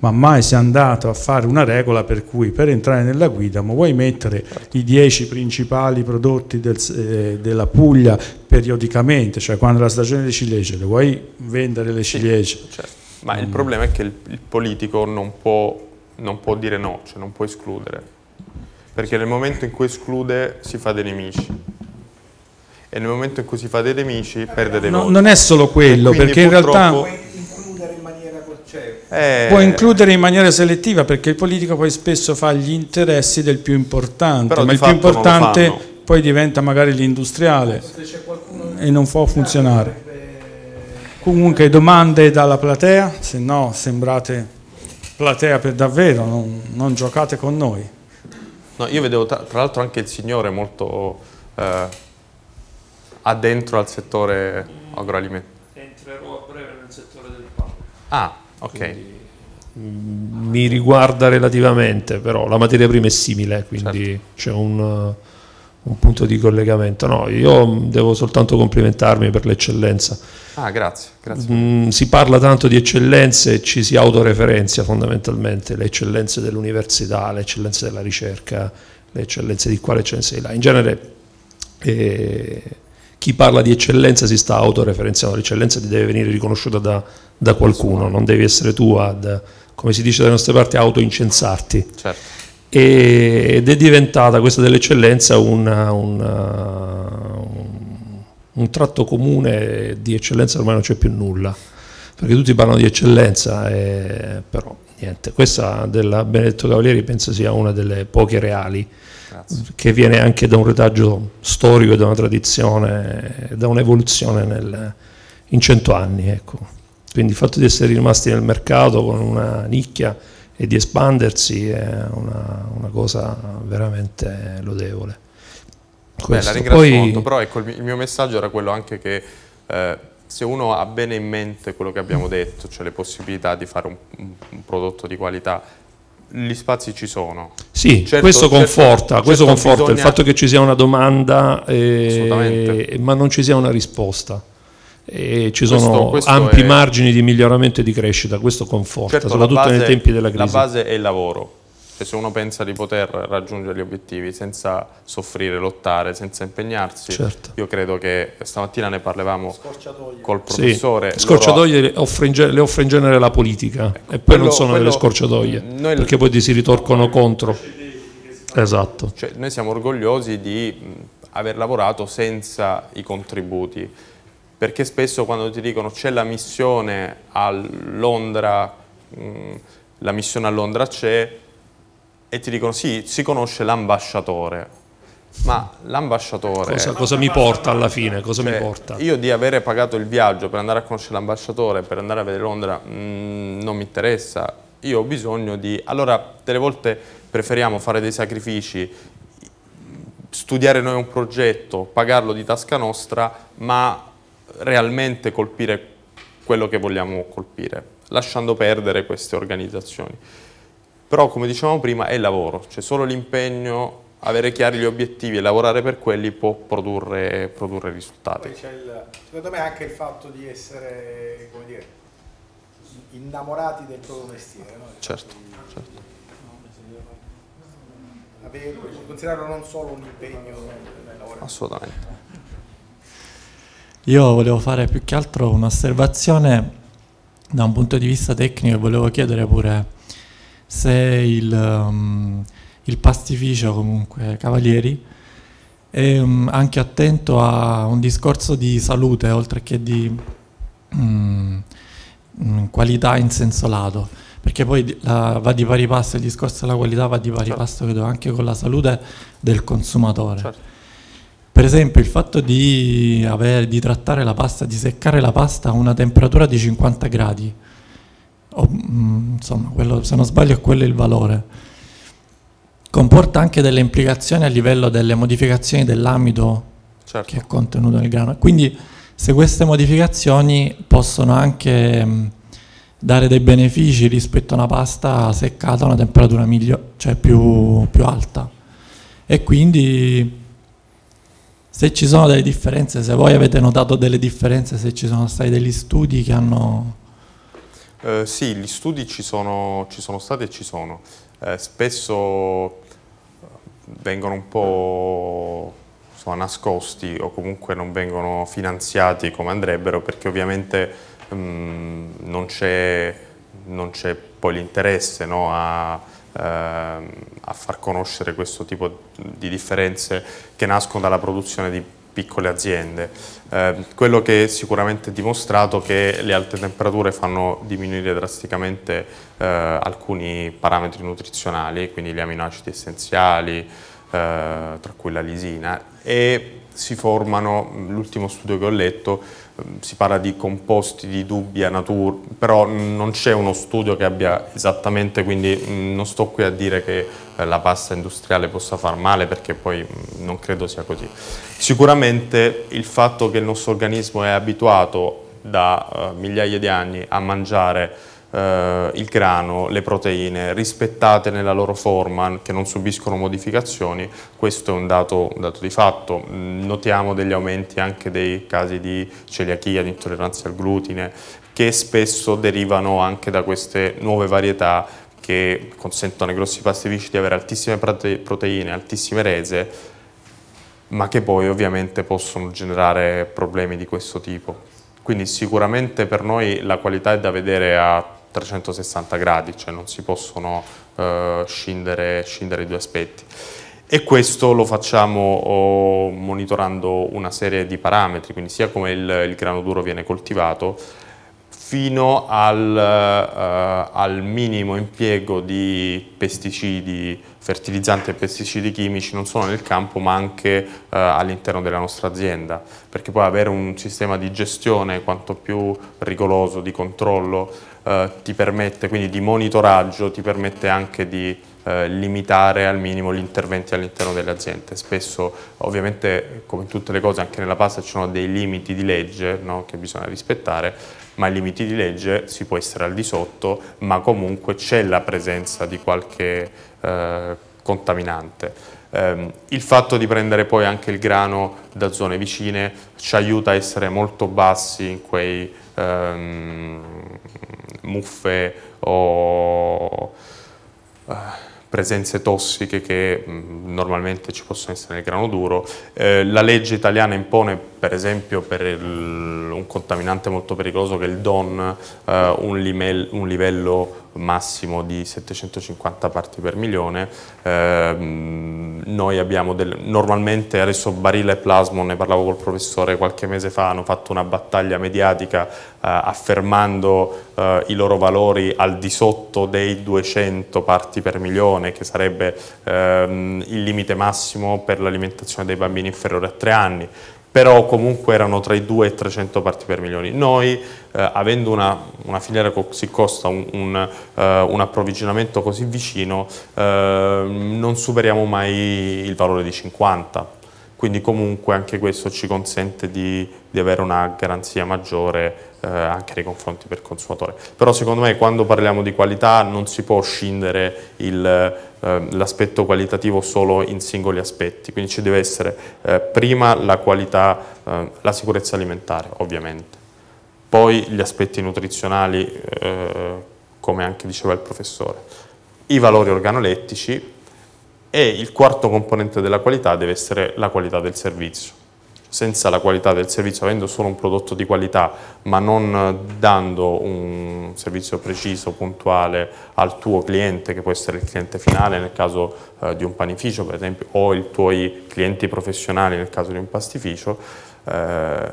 ma mai si è andato a fare una regola per cui per entrare nella guida ma vuoi mettere certo. i dieci principali prodotti del, eh, della Puglia periodicamente, cioè quando è la stagione delle ciliegie, le vuoi vendere le ciliegie? Certo ma il mm. problema è che il, il politico non può, non può, dire no, cioè non può escludere. Perché nel momento in cui esclude si fa dei nemici. E nel momento in cui si fa dei nemici perde dei no, voti. Non è solo quello, perché in realtà... Cioè, eh, può includere in maniera selettiva perché il politico poi spesso fa gli interessi del più importante, ma il più importante poi diventa magari l'industriale e non può funzionare. Comunque domande dalla platea, se no sembrate platea per davvero, non, non giocate con noi. No, io vedevo tra, tra l'altro anche il signore molto eh, addentro al settore agroalimentare. Entrerò a breve nel settore del pane. Ah, ok. Quindi, mm, mi riguarda relativamente, però la materia prima è simile, quindi certo. c'è un un punto di collegamento. No, io devo soltanto complimentarmi per l'eccellenza. Ah, grazie. grazie. Mm, si parla tanto di eccellenze e ci si autoreferenzia fondamentalmente, le eccellenze dell'università, le eccellenze della ricerca, le eccellenze di qua, le eccellenze di là. In genere eh, chi parla di eccellenza si sta autoreferenziando, l'eccellenza ti deve venire riconosciuta da, da qualcuno, non devi essere tu ad, come si dice dalle nostre parti, autoincensarti. Certo ed è diventata questa dell'eccellenza una, una, uh, un tratto comune di eccellenza ormai non c'è più nulla perché tutti parlano di eccellenza e, eh, però niente questa della Benedetto Cavalieri penso sia una delle poche reali Grazie. che viene anche da un retaggio storico da una tradizione da un'evoluzione nel, in cento anni ecco. quindi il fatto di essere rimasti nel mercato con una nicchia e di espandersi è una, una cosa veramente lodevole. Beh, la ringrazio Poi... molto, però ecco, il mio messaggio era quello anche che eh, se uno ha bene in mente quello che abbiamo detto, cioè le possibilità di fare un, un prodotto di qualità, gli spazi ci sono. Sì, certo, questo certo, conforta, certo, questo certo conforta bisogna... il fatto che ci sia una domanda, eh, ma non ci sia una risposta e ci sono questo ampi è... margini di miglioramento e di crescita, questo conforta, certo, soprattutto base, nei tempi della crisi. La base è il lavoro, e se uno pensa di poter raggiungere gli obiettivi senza soffrire, lottare, senza impegnarsi, certo. io credo che stamattina ne parlavamo col professore. Sì. Scorciatoie loro... le, offre genere, le offre in genere la politica ecco, e poi quello, non sono quello, delle scorciatoie, noi... perché poi ti si ritorcono contro. Esatto. Cioè, noi siamo orgogliosi di aver lavorato senza i contributi perché spesso quando ti dicono c'è la missione a Londra, mh, mm, la missione a Londra c'è, e ti dicono sì, si conosce l'ambasciatore, ma l'ambasciatore... Cosa, cosa, mi porta alla fine? Cioè, io di avere pagato il viaggio per andare a conoscere l'ambasciatore, per andare a vedere Londra, mh, mm, non mi interessa. Io ho bisogno di... Allora, delle volte preferiamo fare dei sacrifici, studiare noi un progetto, pagarlo di tasca nostra, ma realmente colpire quello che vogliamo colpire, lasciando perdere queste organizzazioni. Però come dicevamo prima è il lavoro, cioè solo l'impegno, avere chiari gli obiettivi e lavorare per quelli può produrre, produrre risultati. Il, secondo me anche il fatto di essere, come dire, innamorati del proprio mestiere. No? Certo, certo. Avere, considerarlo non solo un impegno. Assolutamente. Io volevo fare più che altro un'osservazione da un punto di vista tecnico e volevo chiedere pure se il, um, il pastificio, comunque Cavalieri, è um, ehm, anche attento a un discorso di salute oltre che di um, qualità in senso lato, perché poi la, va di pari passo, il discorso della qualità va di pari certo. passo credo, anche con la salute del consumatore. Certo per esempio il fatto di, avere, di trattare la pasta, di seccare la pasta a una temperatura di 50 gradi, o, mm, insomma, quello, se non sbaglio è quello il valore, comporta anche delle implicazioni a livello delle modificazioni dell'amido certo. che è contenuto nel grano. Quindi se queste modificazioni possono anche mh, mm, dare dei benefici rispetto a una pasta seccata a una temperatura migliore, cioè più, più alta. E quindi se ci sono delle differenze, se voi avete notato delle differenze, se ci sono stati degli studi che hanno... Eh, sì, gli studi ci sono, ci sono, stati e ci sono. Eh, spesso eh, vengono un po' insomma, nascosti o comunque non vengono finanziati come andrebbero perché ovviamente mh, mm, non c'è poi l'interesse no, a Ehm, a far conoscere questo tipo di differenze che nascono dalla produzione di piccole aziende. Eh, quello che è sicuramente dimostrato è che le alte temperature fanno diminuire drasticamente eh, alcuni parametri nutrizionali, quindi gli aminoacidi essenziali, eh, tra cui la lisina, e si formano, l'ultimo studio che ho letto, Ehm, si parla di composti di dubbia natura, però non c'è uno studio che abbia esattamente, quindi mm, non sto qui a dire che eh, la pasta industriale possa far male perché poi mm, non credo sia così. Sicuramente il fatto che il nostro organismo è abituato da eh, migliaia di anni a mangiare eh, il grano, le proteine, rispettate nella loro forma, che non subiscono modificazioni, questo è un dato, un dato di fatto. Notiamo degli aumenti anche dei casi di celiachia, di intolleranza al glutine, che spesso derivano anche da queste nuove varietà che consentono ai grossi pastifici di avere altissime proteine, altissime rese, ma che poi ovviamente possono generare problemi di questo tipo. Quindi sicuramente per noi la qualità è da vedere a 360 gradi, cioè non si possono eh, scindere, scindere i due aspetti. E questo lo facciamo oh, monitorando una serie di parametri, quindi sia come il, il grano duro viene coltivato, fino al, eh, al, minimo impiego di pesticidi, fertilizzanti e pesticidi chimici non solo nel campo ma anche eh, all'interno della nostra azienda, perché poi avere un sistema di gestione quanto più rigoroso, di controllo, eh, ti permette quindi di monitoraggio, ti permette anche di eh, limitare al minimo gli interventi all'interno delle aziende. Spesso ovviamente come tutte le cose anche nella pasta ci sono dei limiti di legge no, che bisogna rispettare, ma i limiti di legge si può essere al di sotto, ma comunque c'è la presenza di qualche eh, contaminante. Ehm, il fatto di prendere poi anche il grano da zone vicine ci aiuta a essere molto bassi in quei um, muffe o eh, presenze tossiche che mm, normalmente ci possono essere nel grano duro. Eh, la legge italiana impone per esempio per un contaminante molto pericoloso che è il DON eh, un livello massimo di 750 parti per milione. Eh, noi abbiamo del, normalmente, adesso Barilla e Plasmon, ne parlavo col professore qualche mese fa, hanno fatto una battaglia mediatica eh, affermando eh, i loro valori al di sotto dei 200 parti per milione, che sarebbe ehm, il limite massimo per l'alimentazione dei bambini inferiori a 3 anni però comunque erano tra i 2 e i 300 parti per milioni. Noi, eh, avendo una, una, filiera così costa, un, un, uh, un approvvigionamento così vicino, uh, non superiamo mai il valore di 50, quindi comunque anche questo ci consente di, di avere una garanzia maggiore eh, anche nei confronti del consumatore. Però secondo me quando parliamo di qualità non si può scindere il Ehm, l'aspetto qualitativo solo in singoli aspetti, quindi ci deve essere eh, prima la qualità, ehm, la sicurezza alimentare ovviamente, poi gli aspetti nutrizionali eh, come anche diceva il professore, i valori organolettici e il quarto componente della qualità deve essere la qualità del servizio senza la qualità del servizio, avendo solo un prodotto di qualità ma non dando un servizio preciso, puntuale al tuo cliente, che può essere il cliente finale nel caso eh, di un panificio per esempio, o i tuoi clienti professionali nel caso di un pastificio, eh,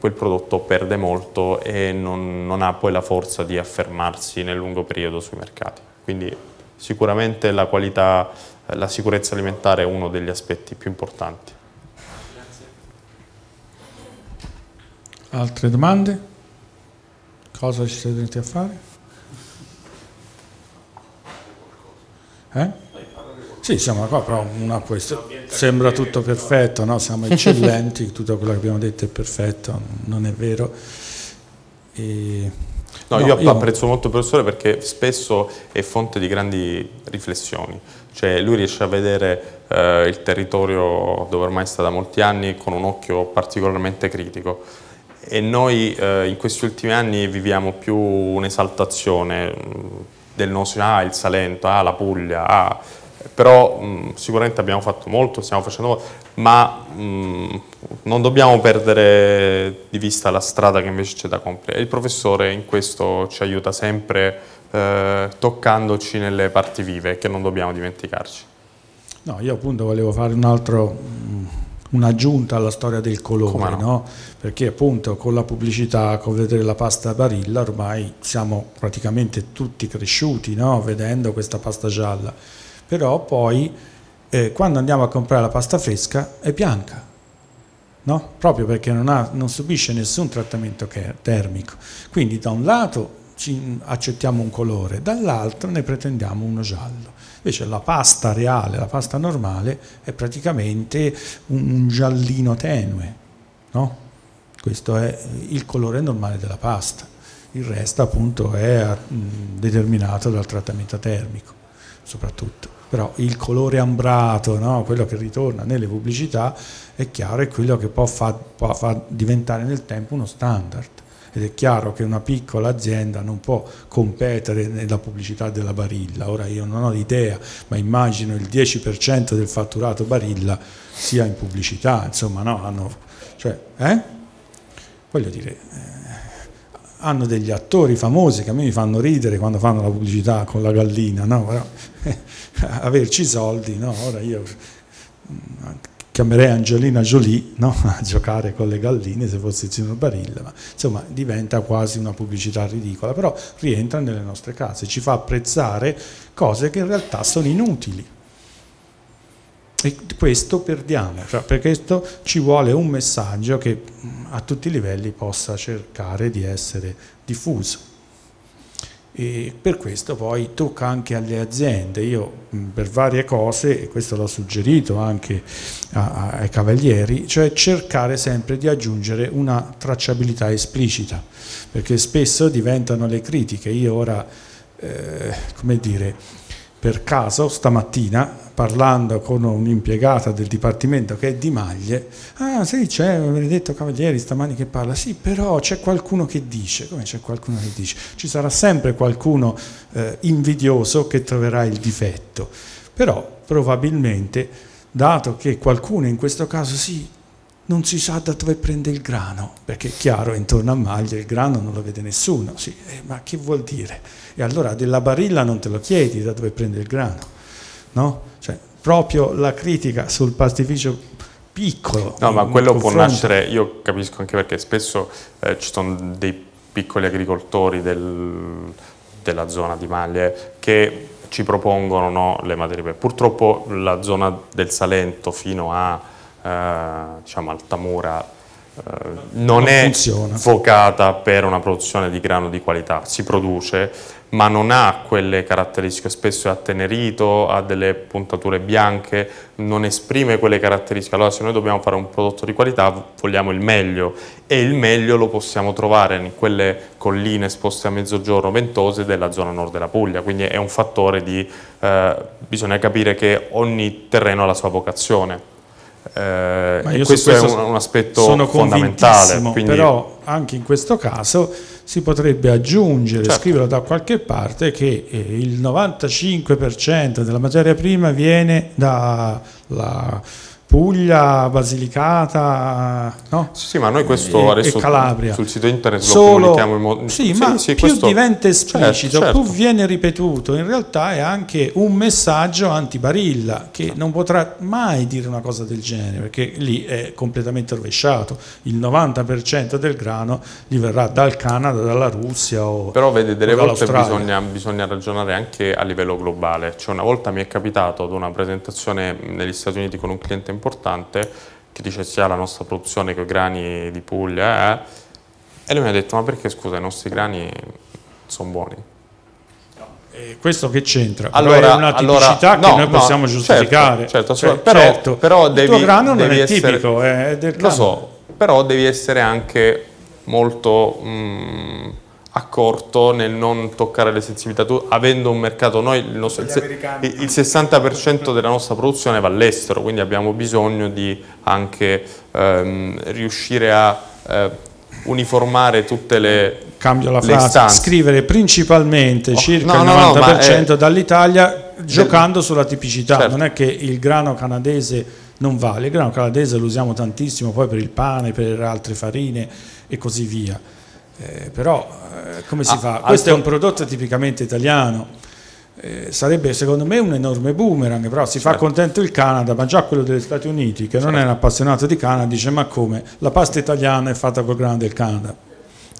quel prodotto perde molto e non, non ha poi la forza di affermarsi nel lungo periodo sui mercati. Quindi sicuramente la qualità, la sicurezza alimentare è uno degli aspetti più importanti. Altre domande? Cosa ci siete venuti a fare? Eh? Sì, siamo qua, però una sembra tutto perfetto, no? siamo eccellenti, tutto quello che abbiamo detto è perfetto, non è vero. E... No, no, io, io apprezzo molto il professore perché spesso è fonte di grandi riflessioni, cioè lui riesce a vedere eh, il territorio dove ormai sta da molti anni con un occhio particolarmente critico e noi eh, in questi ultimi anni viviamo più un'esaltazione mm, del nostro, ah il Salento, ah la Puglia, ah, però mh, mm, sicuramente abbiamo fatto molto, stiamo facendo molto, ma mh, mm, non dobbiamo perdere di vista la strada che invece c'è da compiere. Il professore in questo ci aiuta sempre eh, toccandoci nelle parti vive che non dobbiamo dimenticarci. No, io appunto volevo fare un altro un'aggiunta alla storia del colore, no? No? perché appunto con la pubblicità, con vedere la pasta Barilla, ormai siamo praticamente tutti cresciuti no? vedendo questa pasta gialla, però poi eh, quando andiamo a comprare la pasta fresca è bianca. no? proprio perché non, ha, non subisce nessun trattamento termico quindi da un lato accettiamo un colore, dall'altro ne pretendiamo uno giallo. Invece la pasta reale, la pasta normale è praticamente un giallino tenue, no? Questo è il colore normale della pasta. Il resto appunto è mm, determinato dal trattamento termico, soprattutto. Però il colore ambrato, no? quello che ritorna nelle pubblicità, è chiaro, è quello che può far, può far diventare nel tempo uno standard ed è chiaro che una piccola azienda non può competere nella pubblicità della Barilla. Ora io non ho idea, ma immagino il 10% del fatturato Barilla sia in pubblicità, insomma no, hanno, cioè, eh? voglio dire, eh, hanno degli attori famosi che a me mi fanno ridere quando fanno la pubblicità con la gallina, no? Però, eh, averci soldi, no? Ora io mm, chiamerei Angelina Jolie no? a giocare con le galline se fosse Zino Barilla, ma insomma diventa quasi una pubblicità ridicola, però rientra nelle nostre case, ci fa apprezzare cose che in realtà sono inutili. E questo perdiamo, cioè per questo ci vuole un messaggio che mm, a tutti i livelli possa cercare di essere diffuso. E per questo poi tocca anche alle aziende. Io mm, per varie cose, e questo l'ho suggerito anche a, ai cavalieri, cioè cercare sempre di aggiungere una tracciabilità esplicita, perché spesso diventano le critiche. Io ora, eh, come dire, per caso stamattina parlando con un'impiegata del dipartimento che è di maglie, ah sì c'è Benedetto Cavalieri stamani che parla, sì però c'è qualcuno che dice, come c'è qualcuno che dice? Ci sarà sempre qualcuno eh, invidioso che troverà il difetto, però probabilmente dato che qualcuno in questo caso sì non si sa da dove prende il grano, perché è chiaro, intorno a Maglia il grano non lo vede nessuno, sì, eh, ma che vuol dire? E allora della barilla non te lo chiedi da dove prende il grano, no? Cioè, proprio la critica sul pastificio piccolo. No, ma quello confronto. può nascere, io capisco anche perché spesso eh, ci sono dei piccoli agricoltori del, della zona di Maglie che ci propongono no, le materie prime. Purtroppo la zona del Salento fino a eh, diciamo, Altamura eh, non, non è funziona. focata per una produzione di grano di qualità, si produce ma non ha quelle caratteristiche, spesso è attenerito, ha delle puntature bianche, non esprime quelle caratteristiche. Allora se noi dobbiamo fare un prodotto di qualità vogliamo il meglio e il meglio lo possiamo trovare in quelle colline esposte a mezzogiorno ventose della zona nord della Puglia, quindi è un fattore di, eh, bisogna capire che ogni terreno ha la sua vocazione. Eh, io questo, questo, è un, un aspetto fondamentale. Quindi... Però anche in questo caso si potrebbe aggiungere, certo. scriverlo da qualche parte, che eh, il 95% della materia prima viene dalla Puglia, Basilicata, no? Sì, ma noi questo e, adesso e Calabria. sul sito internet Solo, lo comunichiamo in modo... Sì, sì, ma sì, più questo... diventa certo, esplicito, certo, certo. più viene ripetuto, in realtà è anche un messaggio antibarilla che non potrà mai dire una cosa del genere, perché lì è completamente rovesciato. Il 90% del grano gli verrà dal Canada, dalla Russia o Però vede, delle volte bisogna, bisogna ragionare anche a livello globale. Cioè una volta mi è capitato ad una presentazione negli Stati Uniti con un cliente importante importante che dice sia la nostra produzione con i grani di Puglia eh? e lui mi ha detto ma perché scusa i nostri grani sono buoni eh, questo che c'entra? Allora, è una tipicità allora, no, che noi possiamo no, certo, giustificare. Certo, certo, cioè, però, certo, però, devi, il tuo grano non è essere, tipico, eh, è del Lo so, però devi essere anche molto mh, mm, accorto nel non toccare le sensibilità, tu, avendo un mercato, noi il, nostro, il, il 60% della nostra produzione va all'estero, quindi abbiamo bisogno di anche ehm, riuscire a eh, uniformare tutte le, cambio la frase, istanze. scrivere principalmente oh, circa no, il 90% no, eh, dall'Italia giocando sulla tipicità, certo. non è che il grano canadese non vale, il grano canadese lo usiamo tantissimo poi per il pane, per altre farine e così via. Eh, però eh, come si ah, fa? Questo è un prodotto tipicamente italiano. Eh, sarebbe secondo me un enorme boomerang, però si certo. fa contento il Canada, ma già quello degli Stati Uniti, che certo. non è un appassionato di Canada, dice ma come? La pasta italiana è fatta col grano del Canada.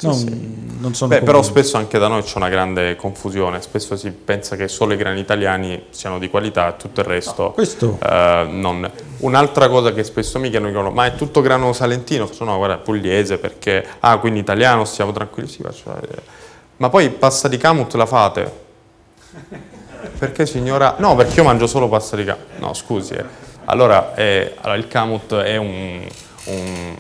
Non, sì. Mm, non sono Beh, però spesso anche da noi c'è una grande confusione, spesso si pensa che solo i grani italiani siano di qualità e tutto il resto no, eh, non. Un'altra cosa che spesso mi chiedono, dicono, ma è tutto grano salentino? no, guarda, pugliese perché, ah, quindi italiano, stiamo tranquilli, sì, faccio, eh, ma poi pasta di camut la fate? Perché signora? No, perché io mangio solo pasta di camut. No, scusi. Eh. Allora, eh, allora, il camut è un, un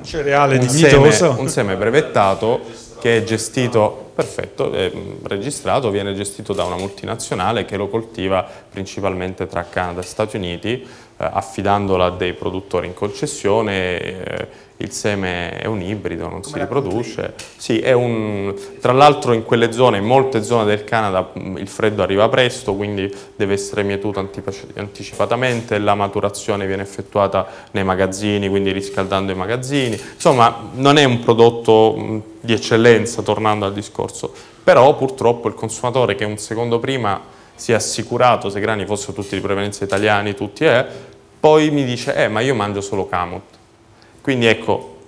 un cereale dignitoso. Seme, un seme brevettato che è gestito, perfetto, è mm, registrato, viene gestito da una multinazionale che lo coltiva principalmente tra Canada e Stati Uniti, eh, affidandola a dei produttori in concessione. Eh, il seme è un ibrido, non Come si riproduce. Sì, un, tra l'altro in quelle zone, in molte zone del Canada, mm, il freddo arriva presto, quindi deve essere mietuto anticipatamente, la maturazione viene effettuata nei magazzini, quindi riscaldando i magazzini. Insomma, non è un prodotto mm, di eccellenza, tornando al discorso, però purtroppo il consumatore che un secondo prima si è assicurato, se i grani fossero tutti di provenienza italiani, tutti è, poi mi dice, eh ma io mangio solo camut. Quindi ecco,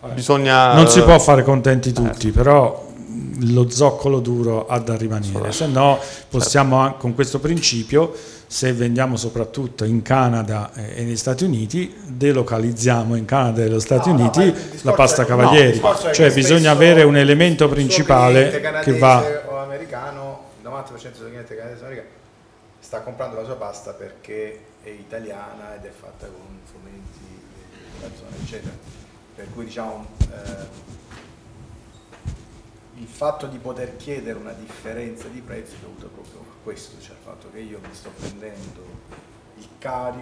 Vabbè. bisogna... Non si può fare contenti eh. tutti, eh. però lo zoccolo duro ha da rimanere, se no certo. possiamo certo. con questo principio, se vendiamo soprattutto in Canada e negli Stati Uniti, delocalizziamo in Canada e negli Stati no, Uniti no, la pasta è, cavalieri, no, cioè bisogna avere un elemento principale che va... O americano, il 90% del cliente canadese o americano sta comprando la sua pasta perché è italiana ed è fatta con fomenti della eh, zona eccetera per cui diciamo eh, il fatto di poter chiedere una differenza di prezzo è dovuto proprio a questo cioè al fatto che io mi sto prendendo il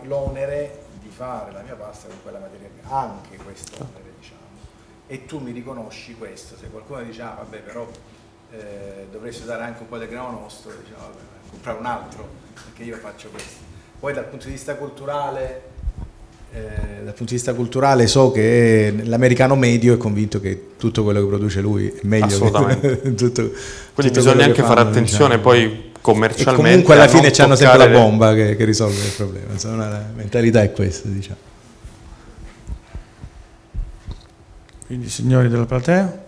l'onere di fare la mia pasta con quella materia anche questo onere diciamo e tu mi riconosci questo se qualcuno dice ah vabbè però eh, dovresti dare anche un po' del grano nostro diciamo, vabbè, comprare un altro perché io faccio questo poi dal punto di vista culturale eh, dal punto di vista culturale so che l'americano medio è convinto che tutto quello che produce lui è meglio. Assolutamente. Che, tutto, Quindi tutto bisogna anche fare diciamo. attenzione diciamo. poi commercialmente. E comunque alla fine c'hanno sempre la bomba che, che, risolve il problema, Insomma, la mentalità è questa diciamo. Quindi signori della platea.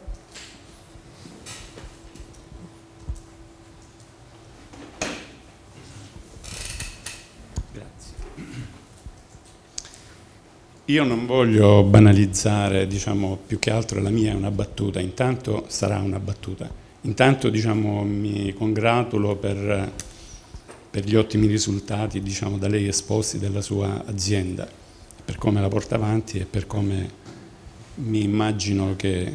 Io non voglio banalizzare, diciamo, più che altro la mia è una battuta, intanto sarà una battuta. Intanto diciamo, mi congratulo per, per, gli ottimi risultati diciamo, da lei esposti della sua azienda, per come la porta avanti e per come mi immagino che,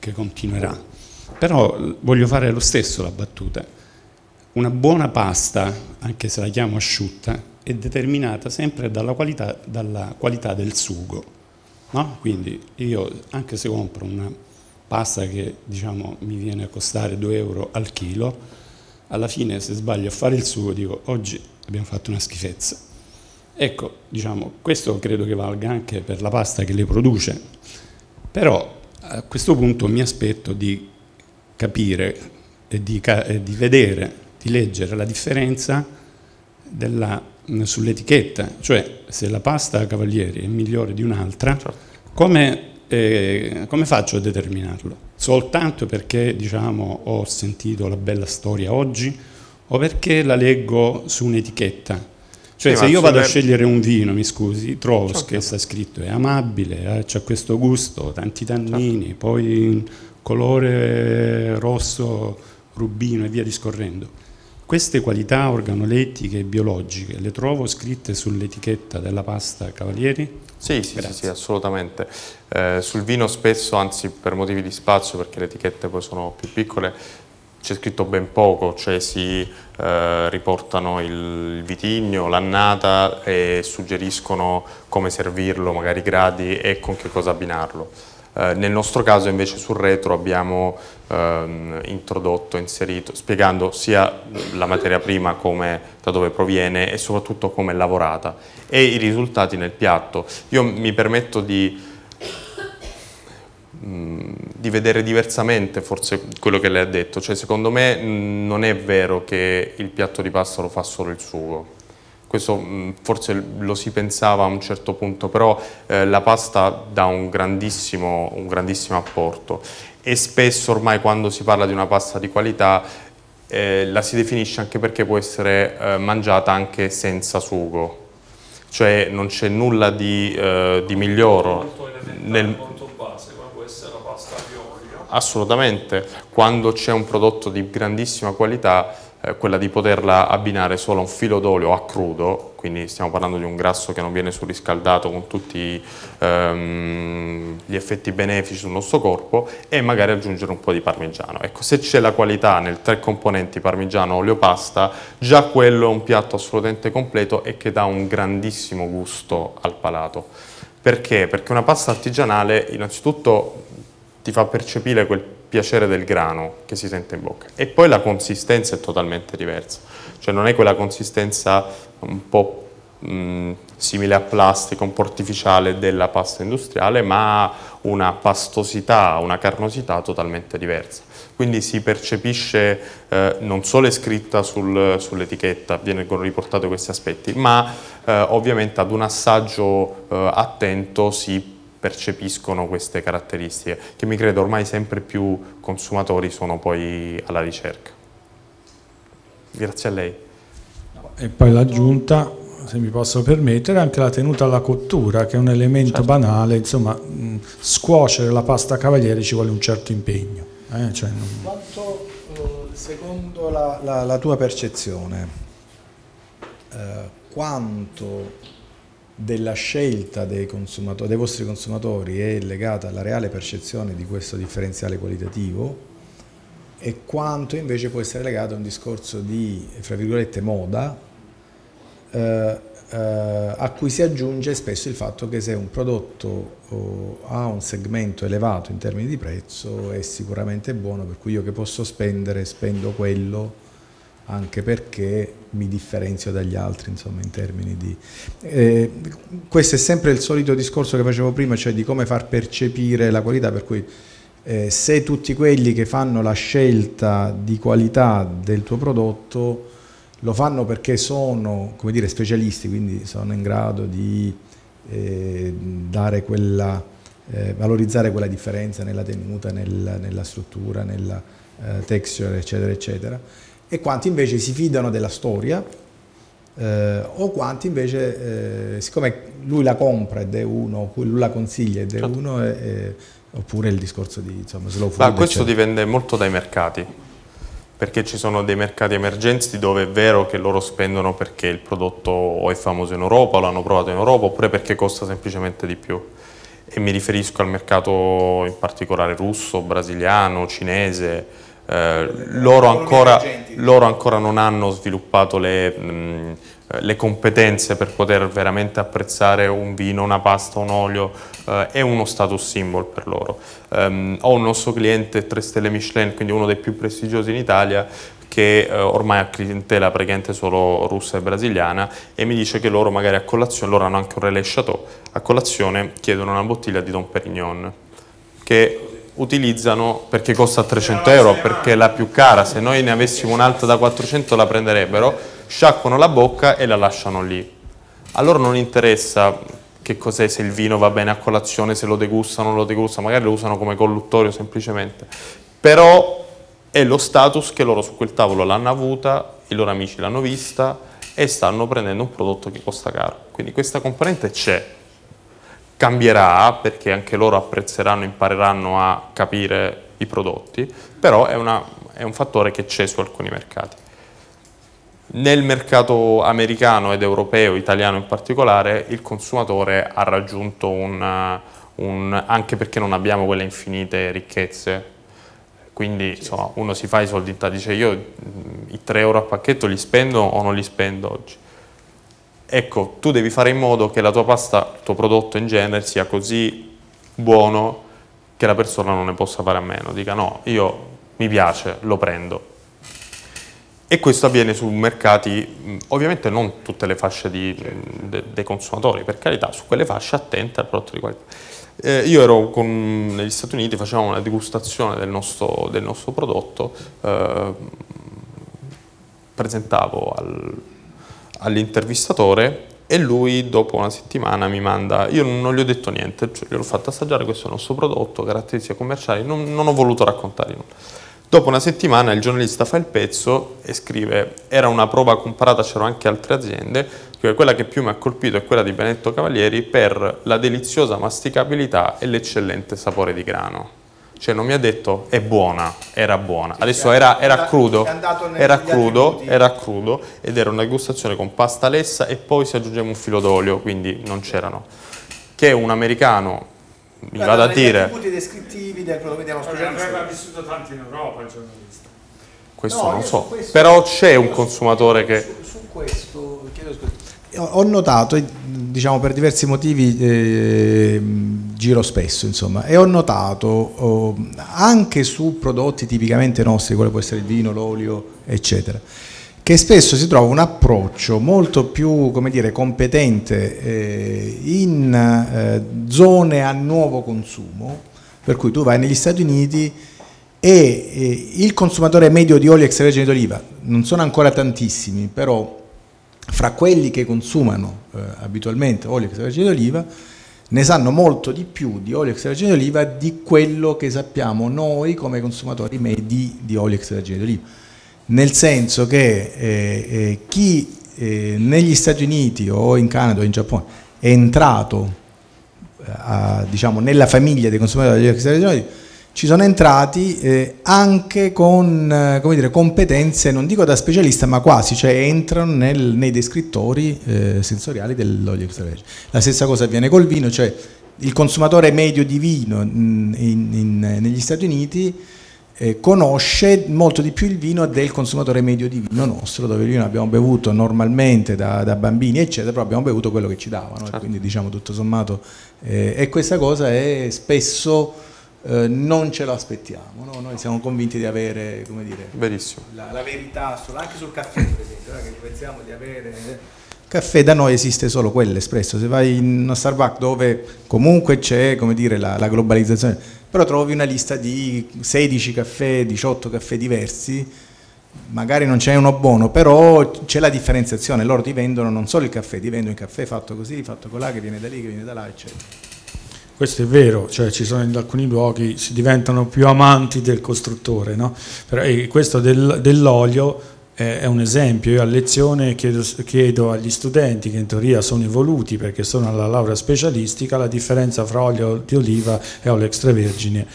che continuerà. Però voglio fare lo stesso la battuta. Una buona pasta, anche se la chiamo asciutta, è determinata sempre dalla qualità, dalla qualità del sugo. No? Quindi io anche se compro una pasta che diciamo, mi viene a costare 2 euro al chilo, alla fine se sbaglio a fare il sugo dico oggi abbiamo fatto una schifezza. Ecco, diciamo, questo credo che valga anche per la pasta che le produce, però a questo punto mi aspetto di capire e di, e di vedere, di leggere la differenza della sull'etichetta, cioè se la pasta Cavalieri è migliore di un'altra, certo. come, eh, come, faccio a determinarlo? Soltanto perché diciamo, ho sentito la bella storia oggi o perché la leggo su un'etichetta? Cioè sì, se io vado a scegliere un vino, mi scusi, trovo certo. che sta scritto è amabile, eh, ha questo gusto, tanti tannini, certo. poi colore rosso, rubino e via discorrendo. Queste qualità organolettiche e biologiche le trovo scritte sull'etichetta della pasta Cavalieri? Sì, sì, sì, sì assolutamente. Eh, sul vino spesso, anzi per motivi di spazio, perché le etichette poi sono più piccole, c'è scritto ben poco, cioè si eh, riportano il vitigno, l'annata e suggeriscono come servirlo, magari i gradi e con che cosa abbinarlo. Eh, nel nostro caso invece sul retro abbiamo ehm, introdotto, inserito, spiegando sia la materia prima come da dove proviene e soprattutto come è lavorata e i risultati nel piatto. Io mi permetto di, mm, di vedere diversamente forse quello che lei ha detto, cioè secondo me mm, non è vero che il piatto di pasta lo fa solo il sugo, questo mm, forse lo si pensava a un certo punto, però eh, la pasta dà un grandissimo, un grandissimo, apporto e spesso ormai quando si parla di una pasta di qualità eh, la si definisce anche perché può essere eh, mangiata anche senza sugo, cioè non c'è nulla di, eh, di miglioro. Nel... Base, ma può essere una pasta di olio. Assolutamente, quando c'è un prodotto di grandissima qualità eh, quella di poterla abbinare solo a un filo d'olio a crudo, quindi stiamo parlando di un grasso che non viene surriscaldato con tutti ehm, gli effetti benefici sul nostro corpo e magari aggiungere un po' di parmigiano. Ecco, se c'è la qualità nel tre componenti parmigiano, olio, pasta, già quello è un piatto assolutamente completo e che dà un grandissimo gusto al palato. Perché? Perché una pasta artigianale innanzitutto ti fa percepire quel piacere del grano che si sente in bocca. E poi la consistenza è totalmente diversa, cioè non è quella consistenza un po' mh, simile a plastica, un po' artificiale della pasta industriale, ma una pastosità, una carnosità totalmente diversa. Quindi si percepisce, eh, non solo è scritta sul, sull'etichetta, vengono riportati questi aspetti, ma eh, ovviamente ad un assaggio eh, attento si percepiscono queste caratteristiche, che mi credo ormai sempre più consumatori sono poi alla ricerca. Grazie a lei. E poi l'aggiunta, se mi posso permettere, anche la tenuta alla cottura, che è un elemento certo. banale, insomma, scuocere la pasta cavaliere ci vuole un certo impegno. Eh? Cioè, non... Quanto, eh, secondo la, la, la tua percezione, eh, quanto della scelta dei, dei, vostri consumatori è legata alla reale percezione di questo differenziale qualitativo e quanto invece può essere legato a un discorso di, fra virgolette, moda, eh, eh, a cui si aggiunge spesso il fatto che se un prodotto oh, ha un segmento elevato in termini di prezzo è sicuramente buono, per cui io che posso spendere spendo quello anche perché mi differenzio dagli altri, insomma, in termini di... Eh, questo è sempre il solito discorso che facevo prima, cioè di come far percepire la qualità, per cui eh, se tutti quelli che fanno la scelta di qualità del tuo prodotto lo fanno perché sono, come dire, specialisti, quindi sono in grado di eh, dare quella, eh, valorizzare quella differenza nella tenuta, nella, nella struttura, nella eh, texture, eccetera, eccetera e quanti invece si fidano della storia eh, o quanti invece, eh, siccome lui la compra ed è uno, lui la consiglia ed è certo. uno, è, eh, eh, oppure il discorso di insomma, slow food. Ma questo eccetera. dipende molto dai mercati, perché ci sono dei mercati emergenti dove è vero che loro spendono perché il prodotto o è famoso in Europa, o l'hanno provato in Europa, oppure perché costa semplicemente di più. E mi riferisco al mercato in particolare russo, brasiliano, cinese, eh, loro ancora, loro, ancora, non hanno sviluppato le, mh, le, competenze per poter veramente apprezzare un vino, una pasta, un olio, eh, è uno status symbol per loro. Um, ho un nostro cliente 3 stelle Michelin, quindi uno dei più prestigiosi in Italia, che eh, ormai ha clientela praticamente solo russa e brasiliana e mi dice che loro magari a colazione, loro hanno anche un relais chateau, a colazione chiedono una bottiglia di Don Perignon che utilizzano perché costa 300 euro, perché è la più cara, se noi ne avessimo un'altra da 400 la prenderebbero, sciacquano la bocca e la lasciano lì. A loro non interessa che cos'è, se il vino va bene a colazione, se lo degustano o non lo degustano, magari lo usano come colluttorio semplicemente, però è lo status che loro su quel tavolo l'hanno avuta, i loro amici l'hanno vista e stanno prendendo un prodotto che costa caro. Quindi questa componente c'è cambierà perché anche loro apprezzeranno, impareranno a capire i prodotti, però è, una, è un fattore che c'è su alcuni mercati. Nel mercato americano ed europeo, italiano in particolare, il consumatore ha raggiunto un, un anche perché non abbiamo quelle infinite ricchezze. Quindi insomma, uno si fa i soldi in dice io i 3 euro a pacchetto li spendo o non li spendo oggi ecco, tu devi fare in modo che la tua pasta, il tuo prodotto in genere sia così buono che la persona non ne possa fare a meno, dica no, io mi piace, lo prendo. E questo avviene su mercati, ovviamente non tutte le fasce di, de, dei consumatori, per carità, su quelle fasce attente al prodotto di qualità. Eh, io ero con, negli Stati Uniti, facevamo una degustazione del nostro, del nostro prodotto, eh, presentavo al all'intervistatore e lui dopo una settimana mi manda, io non gli ho detto niente, cioè gliel'ho fatto assaggiare, questo è il nostro prodotto, caratteristiche commerciali, non, non ho voluto raccontare nulla. Dopo una settimana il giornalista fa il pezzo e scrive, era una prova comparata, c'erano anche altre aziende, quella che più mi ha colpito è quella di Benetto Cavalieri per la deliziosa masticabilità e l'eccellente sapore di grano cioè non mi ha detto è buona, era buona. Adesso era, era crudo, era crudo, era crudo ed era una degustazione con pasta lessa e poi si aggiungeva un filo d'olio, quindi non c'erano. Che un americano mi Guarda, vado a dire... attributi descrittivi del quello che vediamo specialista. Cioè, aveva vissuto tanto in Europa il giornalista. Questo no, non so, questo, però c'è un consumatore su, che... Su, su questo, chiedo scusa ho notato, diciamo per diversi motivi, eh, giro spesso insomma, e ho notato oh, anche su prodotti tipicamente nostri, quale può essere il vino, l'olio, eccetera, che spesso si trova un approccio molto più, come dire, competente eh, in eh, zone a nuovo consumo, per cui tu vai negli Stati Uniti e eh, il consumatore medio di olio extravergine d'oliva, non sono ancora tantissimi, però fra quelli che consumano eh, abitualmente olio extravergine d'oliva ne sanno molto di più di olio extravergine d'oliva di quello che sappiamo noi come consumatori medi di olio extravergine d'oliva. Nel senso che eh, eh chi eh, negli Stati Uniti o in Canada o in Giappone è entrato eh, a, diciamo, nella famiglia dei consumatori di olio extravergine d'oliva ci sono entrati eh, anche con eh, dire, competenze, non dico da specialista, ma quasi, cioè entrano nel, nei descrittori eh, sensoriali dell'olio extravergine. La stessa cosa avviene col vino, cioè il consumatore medio di vino mm, in, in, negli Stati Uniti eh, conosce molto di più il vino del consumatore medio di vino nostro, dove il vino abbiamo bevuto normalmente da, da bambini, eccetera, però abbiamo bevuto quello che ci davano, certo. quindi diciamo tutto sommato, eh, e questa cosa è spesso eh, non ce l'aspettiamo, no? noi siamo convinti di avere dire, la, la, verità assoluta, anche sul caffè per esempio, eh, che pensiamo di avere eh. caffè da noi esiste solo quello espresso, se vai in uno Starbucks dove comunque c'è la, la, globalizzazione, però trovi una lista di 16 caffè, 18 caffè diversi, magari non c'è uno buono, però c'è la differenziazione, loro ti vendono non solo il caffè, ti vendono il caffè fatto così, fatto colà, che viene da lì, che viene da là, eccetera. Questo è vero, cioè ci sono in alcuni luoghi si diventano più amanti del costruttore, no? Però, questo del, dell'olio è, è, un esempio. Io a lezione chiedo, chiedo agli studenti, che in teoria sono evoluti perché sono alla laurea specialistica, la differenza fra olio di oliva e olio extravergine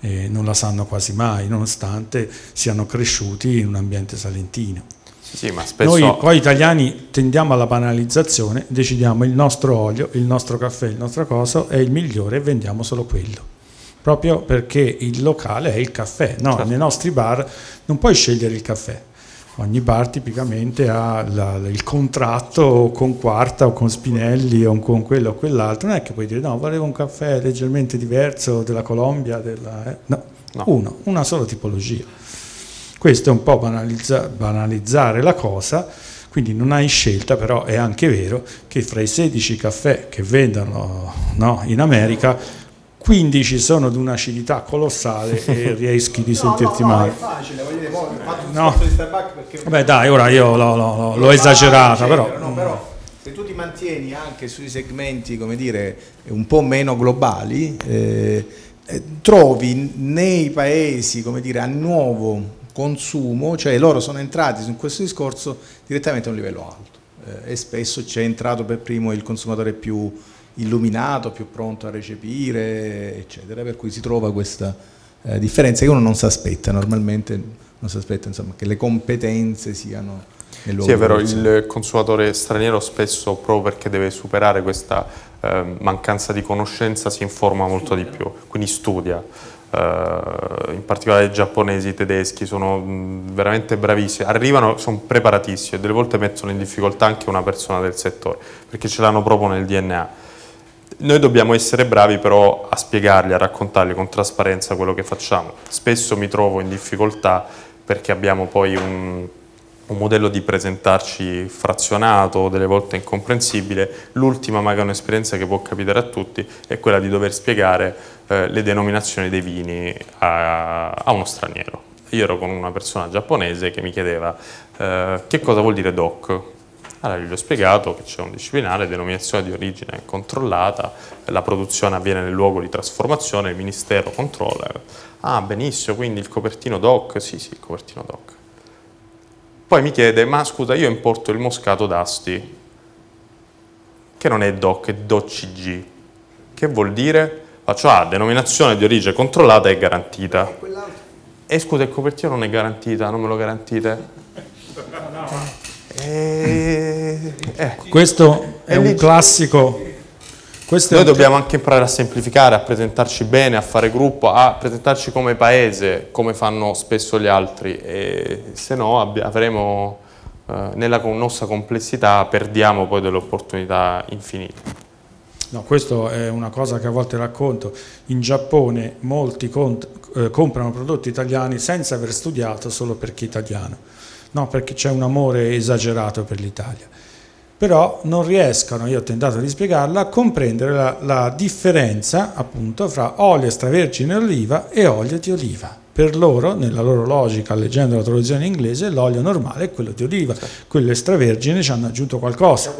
eh, non la sanno quasi mai, nonostante siano cresciuti in un ambiente salentino. Sì, spesso... Noi poi italiani tendiamo alla banalizzazione, decidiamo il nostro olio, il nostro caffè, il nostro coso è il migliore e vendiamo solo quello. Proprio perché il locale è il caffè, no, certo. nei nostri bar non puoi scegliere il caffè. Ogni bar tipicamente ha la, il contratto con Quarta o con Spinelli o con quello o quell'altro, non è che puoi dire no, volevo un caffè leggermente diverso della Colombia, della... Eh". no, no. Uno, una sola tipologia. Questo è un po' banalizza, banalizzare la cosa, quindi non hai scelta, però è anche vero che fra i 16 caffè che vendono no, in America, 15 sono di un'acidità colossale e rischi di sentirti no, no, male. No, è facile, voglio dire, ho fatto un no. di Beh dai, ora io l'ho, esagerata, però... se tu ti mantieni anche sui segmenti, come dire, un po' meno globali, eh, eh trovi nei paesi, come dire, a nuovo consumo, cioè loro sono entrati in questo discorso direttamente a un livello alto eh, e spesso c'è entrato per primo il consumatore più illuminato, più pronto a recepire, eccetera, per cui si trova questa eh, differenza che uno non si aspetta, normalmente non si aspetta insomma, che le competenze siano... Sì, è vero, il consumatore straniero spesso, proprio perché deve superare questa eh, mancanza di conoscenza, si informa molto di più, quindi studia. Eh, in particolare i giapponesi, i tedeschi, sono mm, veramente bravissimi, arrivano, sono preparatissimi e delle volte mettono in difficoltà anche una persona del settore, perché ce l'hanno proprio nel DNA. Noi dobbiamo essere bravi però a spiegargli, a raccontargli con trasparenza quello che facciamo. Spesso mi trovo in difficoltà perché abbiamo poi un, un modello di presentarci frazionato, delle volte incomprensibile. L'ultima, magari un'esperienza che può capitare a tutti, è quella di dover spiegare eh, le denominazioni dei vini a, a, uno straniero. Io ero con una persona giapponese che mi chiedeva eh, che cosa vuol dire DOC. Allora gli ho spiegato che c'è un disciplinare, denominazione di origine controllata, la produzione avviene nel luogo di trasformazione, il ministero controlla. Ah, benissimo, quindi il copertino DOC? Sì, sì, il copertino DOC. Poi mi chiede, ma scusa, io importo il moscato d'Asti, che non è DOC, è DOCG. Che vuol dire? cioè A, denominazione di origine controllata è garantita. E eh, scusa, il copertino non è garantita, non me lo garantite? E... Eh, eh. Questo è un classico. Questo Noi dobbiamo anche imparare a semplificare, a presentarci bene, a fare gruppo, a presentarci come paese, come fanno spesso gli altri, e se no avremo, eh, nella nostra complessità, perdiamo poi delle opportunità infinite. No, questa è una cosa che a volte racconto. In Giappone molti eh, comprano prodotti italiani senza aver studiato solo perché italiano. No, perché c'è un amore esagerato per l'Italia. Però non riescono, io ho tentato di spiegarla, a comprendere la, la differenza appunto fra olio extravergine oliva e olio di oliva per loro, nella loro logica, leggendo la traduzione inglese, l'olio normale è quello di oliva, quello extravergine ci hanno aggiunto qualcosa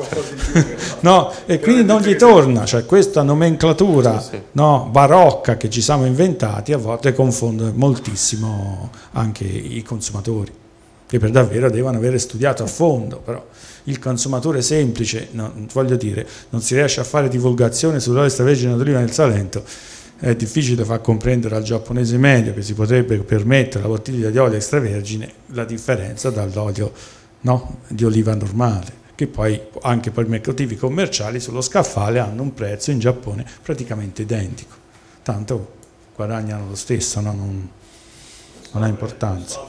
no? E quindi non gli torna, cioè questa nomenclatura no, barocca che ci siamo inventati a volte confonde moltissimo anche i consumatori, che per davvero devono avere studiato a fondo, però il consumatore semplice, no, voglio dire, non si riesce a fare divulgazione sull'olio extravergine d'oliva nel Salento, è difficile far comprendere al giapponese medio che si potrebbe permettere la bottiglia di olio extravergine la differenza dall'olio no, di oliva normale che poi anche per motivi commerciali sullo scaffale hanno un prezzo in Giappone praticamente identico. Tanto guadagnano lo stesso, no? non, non, ha importanza.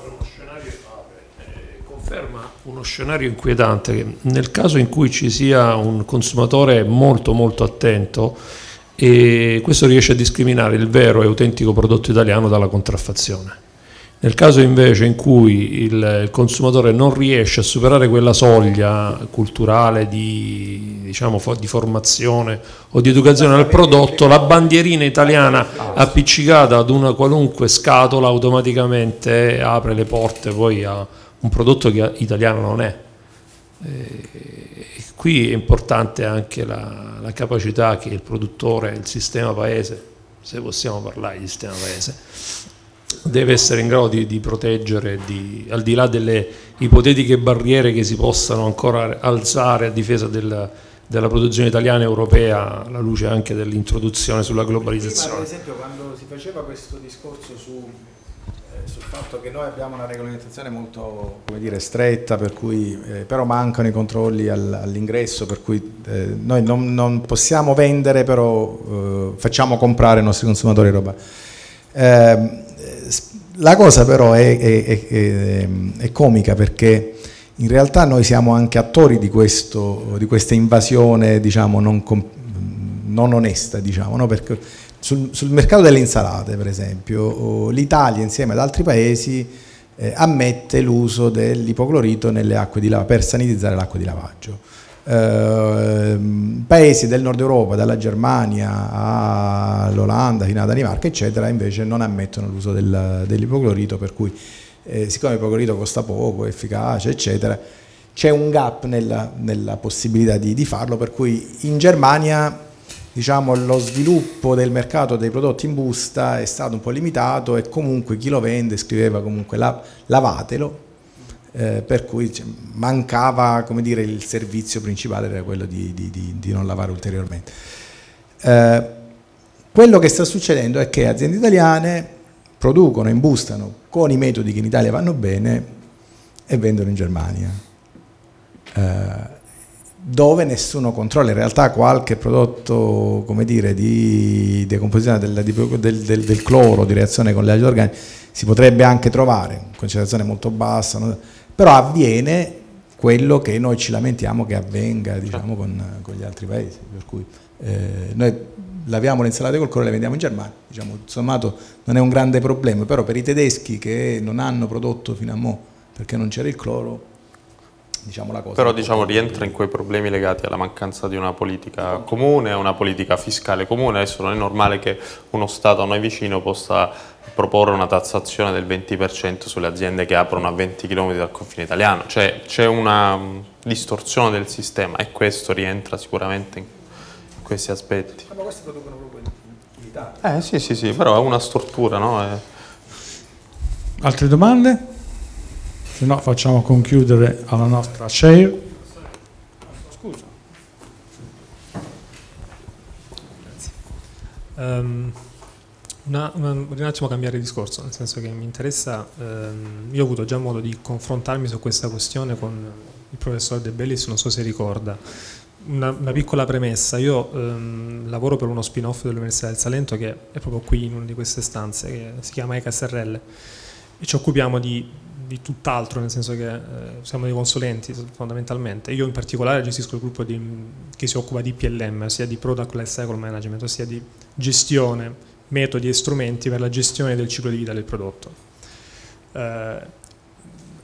Eh, conferma uno scenario inquietante che nel caso in cui ci sia un consumatore molto molto attento e eh, questo riesce a discriminare il vero e autentico prodotto italiano dalla contraffazione. Nel caso invece in cui il, consumatore non riesce a superare quella soglia culturale di, diciamo, di formazione o di educazione al prodotto, la bandierina italiana appiccicata ad una qualunque scatola automaticamente apre le porte poi a un prodotto che italiano non è. Eh, e qui è importante anche la, la capacità che il produttore, il sistema paese, se possiamo parlare di sistema paese, deve essere in grado di, di proteggere, di, al di là delle ipotetiche barriere che si possano ancora alzare a difesa del, della produzione italiana e europea alla luce anche dell'introduzione sulla globalizzazione. Prima, ad esempio quando si faceva questo discorso su, eh, sul fatto che noi abbiamo una regolamentazione molto dire, stretta, per cui, eh, però mancano i controlli al, all'ingresso, per cui eh, noi non, non, possiamo vendere, però eh, facciamo comprare ai nostri consumatori roba. Eh, la cosa però è, è, è, è, comica perché in realtà noi siamo anche attori di, questo, di questa invasione diciamo, non, non, onesta, diciamo, no? perché sul, sul, mercato delle insalate per esempio l'Italia insieme ad altri paesi eh, ammette l'uso dell'ipoclorito nelle acque di lavaggio per sanitizzare l'acqua di lavaggio. Ehm, paesi del nord Europa, dalla Germania all'Olanda fino alla Danimarca, eccetera, invece non ammettono l'uso del, dell'ipoclorito, per cui eh, siccome l'ipoclorito costa poco, è efficace, eccetera, c'è un gap nella, nella possibilità di, di, farlo, per cui in Germania diciamo, lo sviluppo del mercato dei prodotti in busta è stato un po' limitato e comunque chi lo vende scriveva comunque la, lavatelo eh, per cui cioè, mancava dire, il servizio principale era quello di, di, di, di non lavare ulteriormente. Eh, quello che sta succedendo è che aziende italiane producono, imbustano con i metodi che in Italia vanno bene e vendono in Germania, eh, dove nessuno controlla. In realtà qualche prodotto dire, di decomposizione del, del, del, del, cloro, di reazione con le ali organiche, si potrebbe anche trovare, in concentrazione molto bassa però avviene quello che noi ci lamentiamo che avvenga certo. diciamo, con, con, gli altri paesi, per cui eh, noi laviamo le insalate col colore e le vendiamo in Germania, diciamo, sommato non è un grande problema, però per i tedeschi che non hanno prodotto fino a mo' perché non c'era il cloro, diciamo la cosa. Però diciamo, rientra in quei problemi legati alla mancanza di una politica comune, una politica fiscale comune, adesso non è normale che uno Stato a noi vicino possa proporre una tassazione del 20% sulle aziende che aprono a 20 km dal confine italiano, cioè c'è una mm, distorsione del sistema e questo rientra sicuramente in questi aspetti. Ah, ma questi producono proprio in Italia? Eh sì sì sì, però è una stortura, no? È... Altre domande? Se no facciamo conchiudere alla nostra share. Scusa. Grazie. Um... Una, una, un attimo cambiare discorso, nel senso che mi interessa, ehm, io ho avuto già modo di confrontarmi su questa questione con il professor De Bellis, non so se ricorda. Una, una piccola premessa, io ehm, lavoro per uno spin-off dell'Università del Salento che è proprio qui in una di queste stanze, che si chiama EKSRL, e ci occupiamo di, di tutt'altro, nel senso che eh, siamo dei consulenti fondamentalmente. Io in particolare gestisco il gruppo di, che si occupa di PLM, sia di Product Lifecycle Management, ossia di gestione metodi e strumenti per la gestione del ciclo di vita del prodotto. Eh,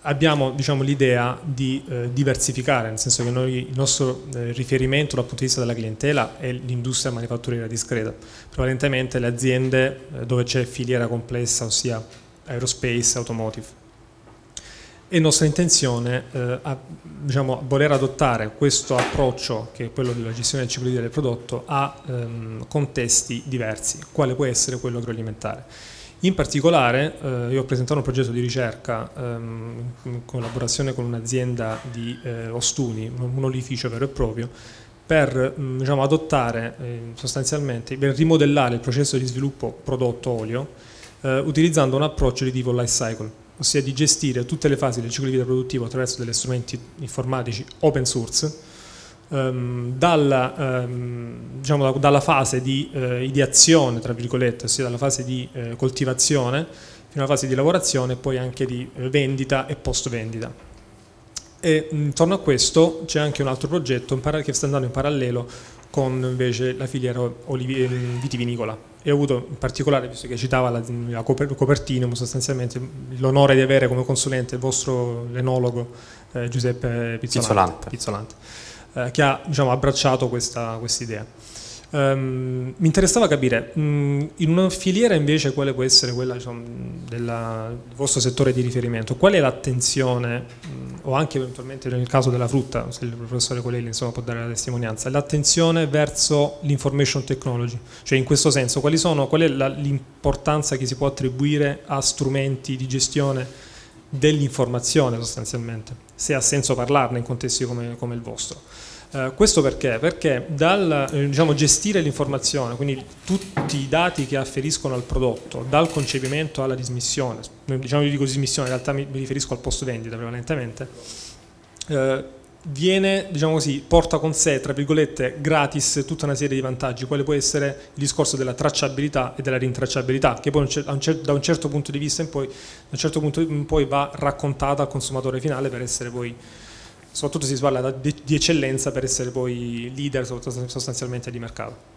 abbiamo diciamo, l'idea di eh, diversificare, nel senso che noi, il nostro eh, riferimento dal punto di vista della clientela è l'industria manifatturiera discreta, prevalentemente le aziende eh, dove c'è filiera complessa, ossia aerospace, automotive. È nostra intenzione eh, a, diciamo, voler adottare questo approccio, che è quello della gestione del ciclo di vita del prodotto, a ehm, contesti diversi, quale può essere quello agroalimentare. In particolare, eh, io ho presentato un progetto di ricerca ehm, in collaborazione con un'azienda di eh, Ostuni, un olificio vero e proprio, per mh, mm, diciamo, adottare eh, sostanzialmente, per rimodellare il processo di sviluppo prodotto olio eh, utilizzando un approccio di tipo life cycle ossia di gestire tutte le fasi del ciclo di vita produttivo attraverso degli strumenti informatici open source, ehm, dalla, ehm, diciamo, dalla, fase di eh, ideazione, tra virgolette, ossia dalla fase di eh, coltivazione fino alla fase di lavorazione e poi anche di eh, vendita e post vendita. E intorno a questo c'è anche un altro progetto che sta andando in parallelo con invece la filiera olivie, eh, vitivinicola e ho avuto in particolare, visto che citava la, la Copertinum, sostanzialmente l'onore di avere come consulente il vostro enologo eh, Giuseppe Pizzolante, Pizzolante. Pizzolante eh, che ha diciamo, abbracciato questa idea. Um, mi interessava capire, um, in una filiera invece quale può essere quella diciamo, della, del vostro settore di riferimento? Qual è l'attenzione, um, o anche eventualmente nel caso della frutta, se il professore Colelli insomma, può dare la testimonianza, l'attenzione verso l'information technology? Cioè in questo senso, sono, qual è la, l'importanza che si può attribuire a strumenti di gestione dell'informazione sostanzialmente, se ha senso parlarne in contesti come, come il vostro? Eh, questo perché? Perché dal eh, diciamo, gestire l'informazione, quindi tutti i dati che afferiscono al prodotto, dal concepimento alla dismissione, diciamo io dico dismissione, in realtà mi, mi riferisco al post vendita prevalentemente, eh, viene, diciamo così, porta con sé, tra virgolette, gratis tutta una serie di vantaggi, quale può essere il discorso della tracciabilità e della rintracciabilità, che poi da un certo punto di vista in poi, da un certo punto in poi va raccontata al consumatore finale per essere poi soprattutto se si parla di, eccellenza per essere poi leader sostanzialmente di mercato.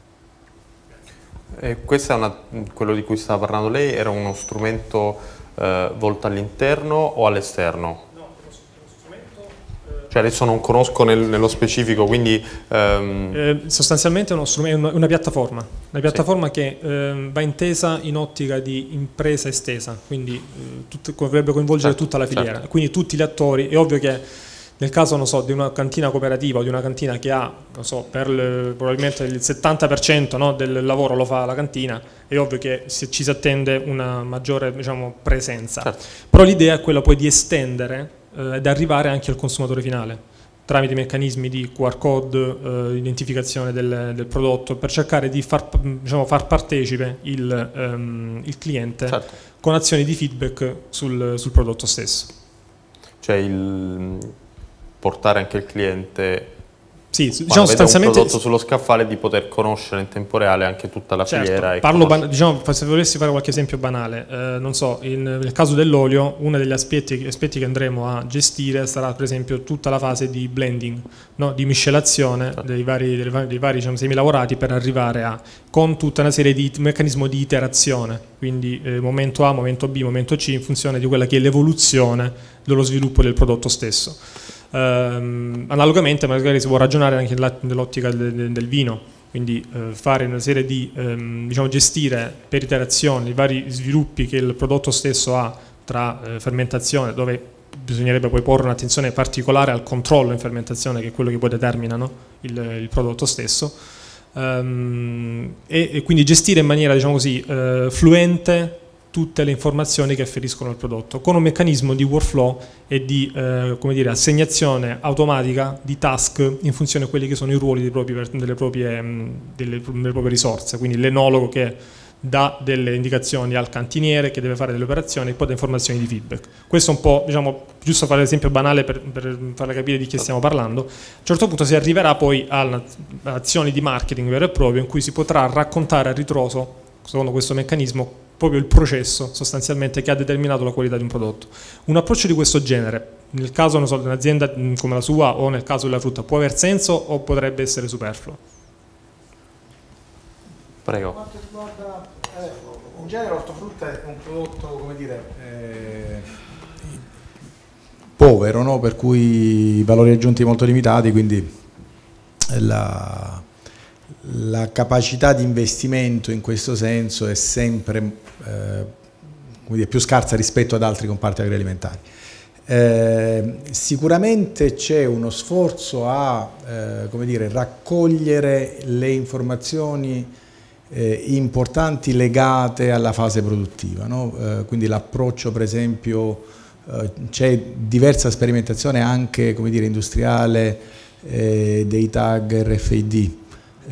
E questo è una, quello di cui stava parlando lei, era uno strumento eh, volto all'interno o all'esterno? No, strumento, eh, cioè adesso non conosco nel, nello specifico, quindi... Ehm... Eh, sostanzialmente è una, una, piattaforma, una piattaforma sì. che ehm, va intesa in ottica di impresa estesa, quindi eh, tut, dovrebbe coinvolgere certo, tutta la filiera, certo. quindi tutti gli attori, è ovvio che nel caso so, di una cantina cooperativa o di una cantina che ha so, per, probabilmente il 70% no, del lavoro lo fa la cantina, è ovvio che ci si attende una maggiore diciamo, presenza. Certo. Però l'idea è quella poi di estendere eh, ed arrivare anche al consumatore finale tramite meccanismi di QR code, eh, identificazione del, del, prodotto, per cercare di far, diciamo, far partecipe il, ehm, il cliente certo. con azioni di feedback sul, sul prodotto stesso. Cioè il, portare anche il cliente sì, diciamo sostanzialmente... un prodotto sullo scaffale di poter conoscere in tempo reale anche tutta la certo, filiera. Parlo ban- diciamo, se volessi fare qualche esempio banale, eh, non so, in, nel caso dell'olio uno degli aspetti, aspetti, che andremo a gestire sarà per esempio tutta la fase di blending, no? di miscelazione certo. dei vari, dei vari, dei vari diciamo, semi per arrivare a, con tutta una serie di meccanismi di iterazione, quindi eh, momento A, momento B, momento C in funzione di quella che è l'evoluzione dello sviluppo del prodotto stesso. Ehm, analogamente magari si può ragionare anche nell'ottica del, vino, quindi eh, fare una serie di, ehm, diciamo, gestire per iterazione i vari sviluppi che il prodotto stesso ha tra eh, fermentazione, dove bisognerebbe poi porre un'attenzione particolare al controllo in fermentazione, che è quello che poi determina no? il, il, prodotto stesso, ehm, e, e, quindi gestire in maniera diciamo così, eh, fluente tutte le informazioni che afferiscono al prodotto, con un meccanismo di workflow e di eh, dire, assegnazione automatica di task in funzione a quelli che sono i ruoli propri, delle, proprie, mm, delle, delle proprie risorse, quindi l'enologo che dà delle indicazioni al cantiniere che deve fare delle operazioni e poi da informazioni di feedback. Questo è un po', diciamo, giusto fare l'esempio banale per, per farla capire di chi stiamo parlando. A un certo punto si arriverà poi a azioni di marketing vero e proprio in cui si potrà raccontare a ritroso, secondo questo meccanismo, proprio il processo sostanzialmente che ha determinato la qualità di un prodotto. Un approccio di questo genere, nel caso so, di un'azienda come la sua o nel caso della frutta, può aver senso o potrebbe essere superfluo? Prego. Per quanto riguarda, eh, in genere l'ortofrutta è un prodotto, come dire, eh, povero, no? per cui i valori aggiunti molto limitati, quindi eh, la, la, capacità di investimento in questo senso è sempre eh, dire, più scarsa rispetto ad altri comparti agroalimentari. Eh, sicuramente c'è uno sforzo a eh, dire, raccogliere le informazioni eh, importanti legate alla fase produttiva, no? Eh, quindi l'approccio per esempio eh, c'è diversa sperimentazione anche dire, industriale dei tag RFID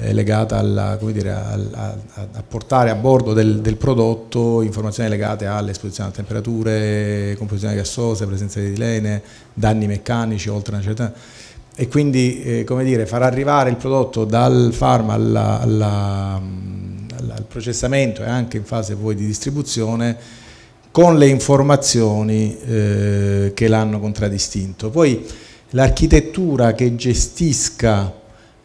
eh, legata alla, dire, al, a, a, portare a bordo del, del, prodotto informazioni legate all'esposizione a temperature, composizione gassosa, presenza di etilene, danni meccanici oltre una certa e quindi eh, come dire, far arrivare il prodotto dal farm alla, alla, al processamento e anche in fase poi di distribuzione con le informazioni eh, che l'hanno contraddistinto. Poi l'architettura che gestisca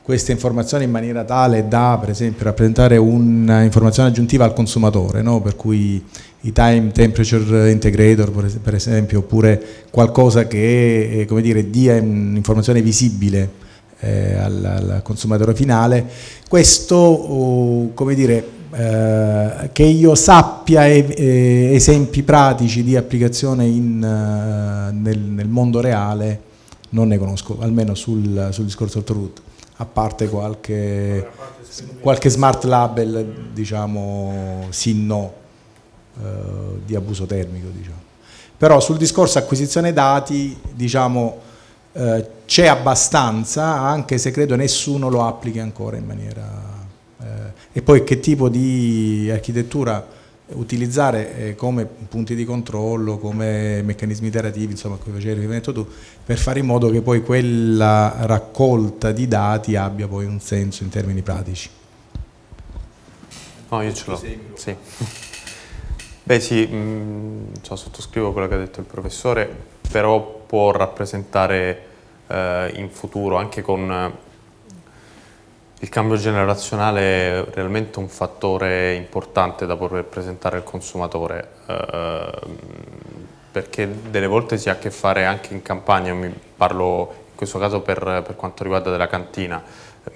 queste informazioni in maniera tale da per esempio rappresentare un'informazione aggiuntiva al consumatore, no? per cui i time temperature integrator per esempio, oppure qualcosa che eh, dire, dia un'informazione visibile eh, al, al, consumatore finale, questo come dire, eh, che io sappia e, esempi pratici di applicazione in, uh, nel, nel, mondo reale non ne conosco, almeno sul, sul discorso autoroute a parte qualche, qualche smart label diciamo sì no eh, di abuso termico diciamo. però sul discorso acquisizione dati diciamo eh, c'è abbastanza anche se credo nessuno lo applichi ancora in maniera eh, e poi che tipo di architettura utilizzare eh, come punti di controllo, come meccanismi iterativi, insomma, come facevi riferimento tu, per fare in modo che poi quella raccolta di dati abbia poi un senso in termini pratici. No, io ce l'ho. Sì. Beh sì, mh, mm, cioè, sottoscrivo quello che ha detto il professore, però può rappresentare eh, in futuro anche con il cambio generazionale è realmente un fattore importante da poter presentare al consumatore eh, perché delle volte si ha a che fare anche in campagna, mi parlo in questo caso per, per quanto riguarda della cantina,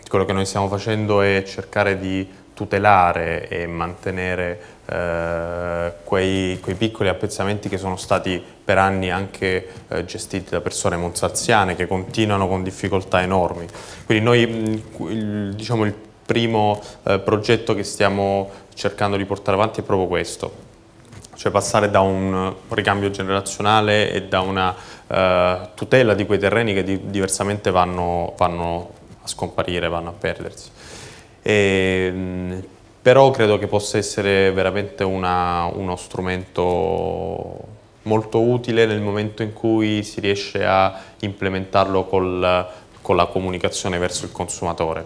quello che noi stiamo facendo è cercare di tutelare e mantenere eh, quei, quei, piccoli appezzamenti che sono stati per anni anche eh, gestiti da persone monsalziane che continuano con difficoltà enormi. Quindi noi mm, il, diciamo, il primo eh, progetto che stiamo cercando di portare avanti è proprio questo, cioè passare da un ricambio generazionale e da una eh, tutela di quei terreni che di, diversamente vanno, vanno, a scomparire, vanno a perdersi. E, ehm, però credo che possa essere veramente una, uno strumento molto utile nel momento in cui si riesce a implementarlo col, con la comunicazione verso il consumatore.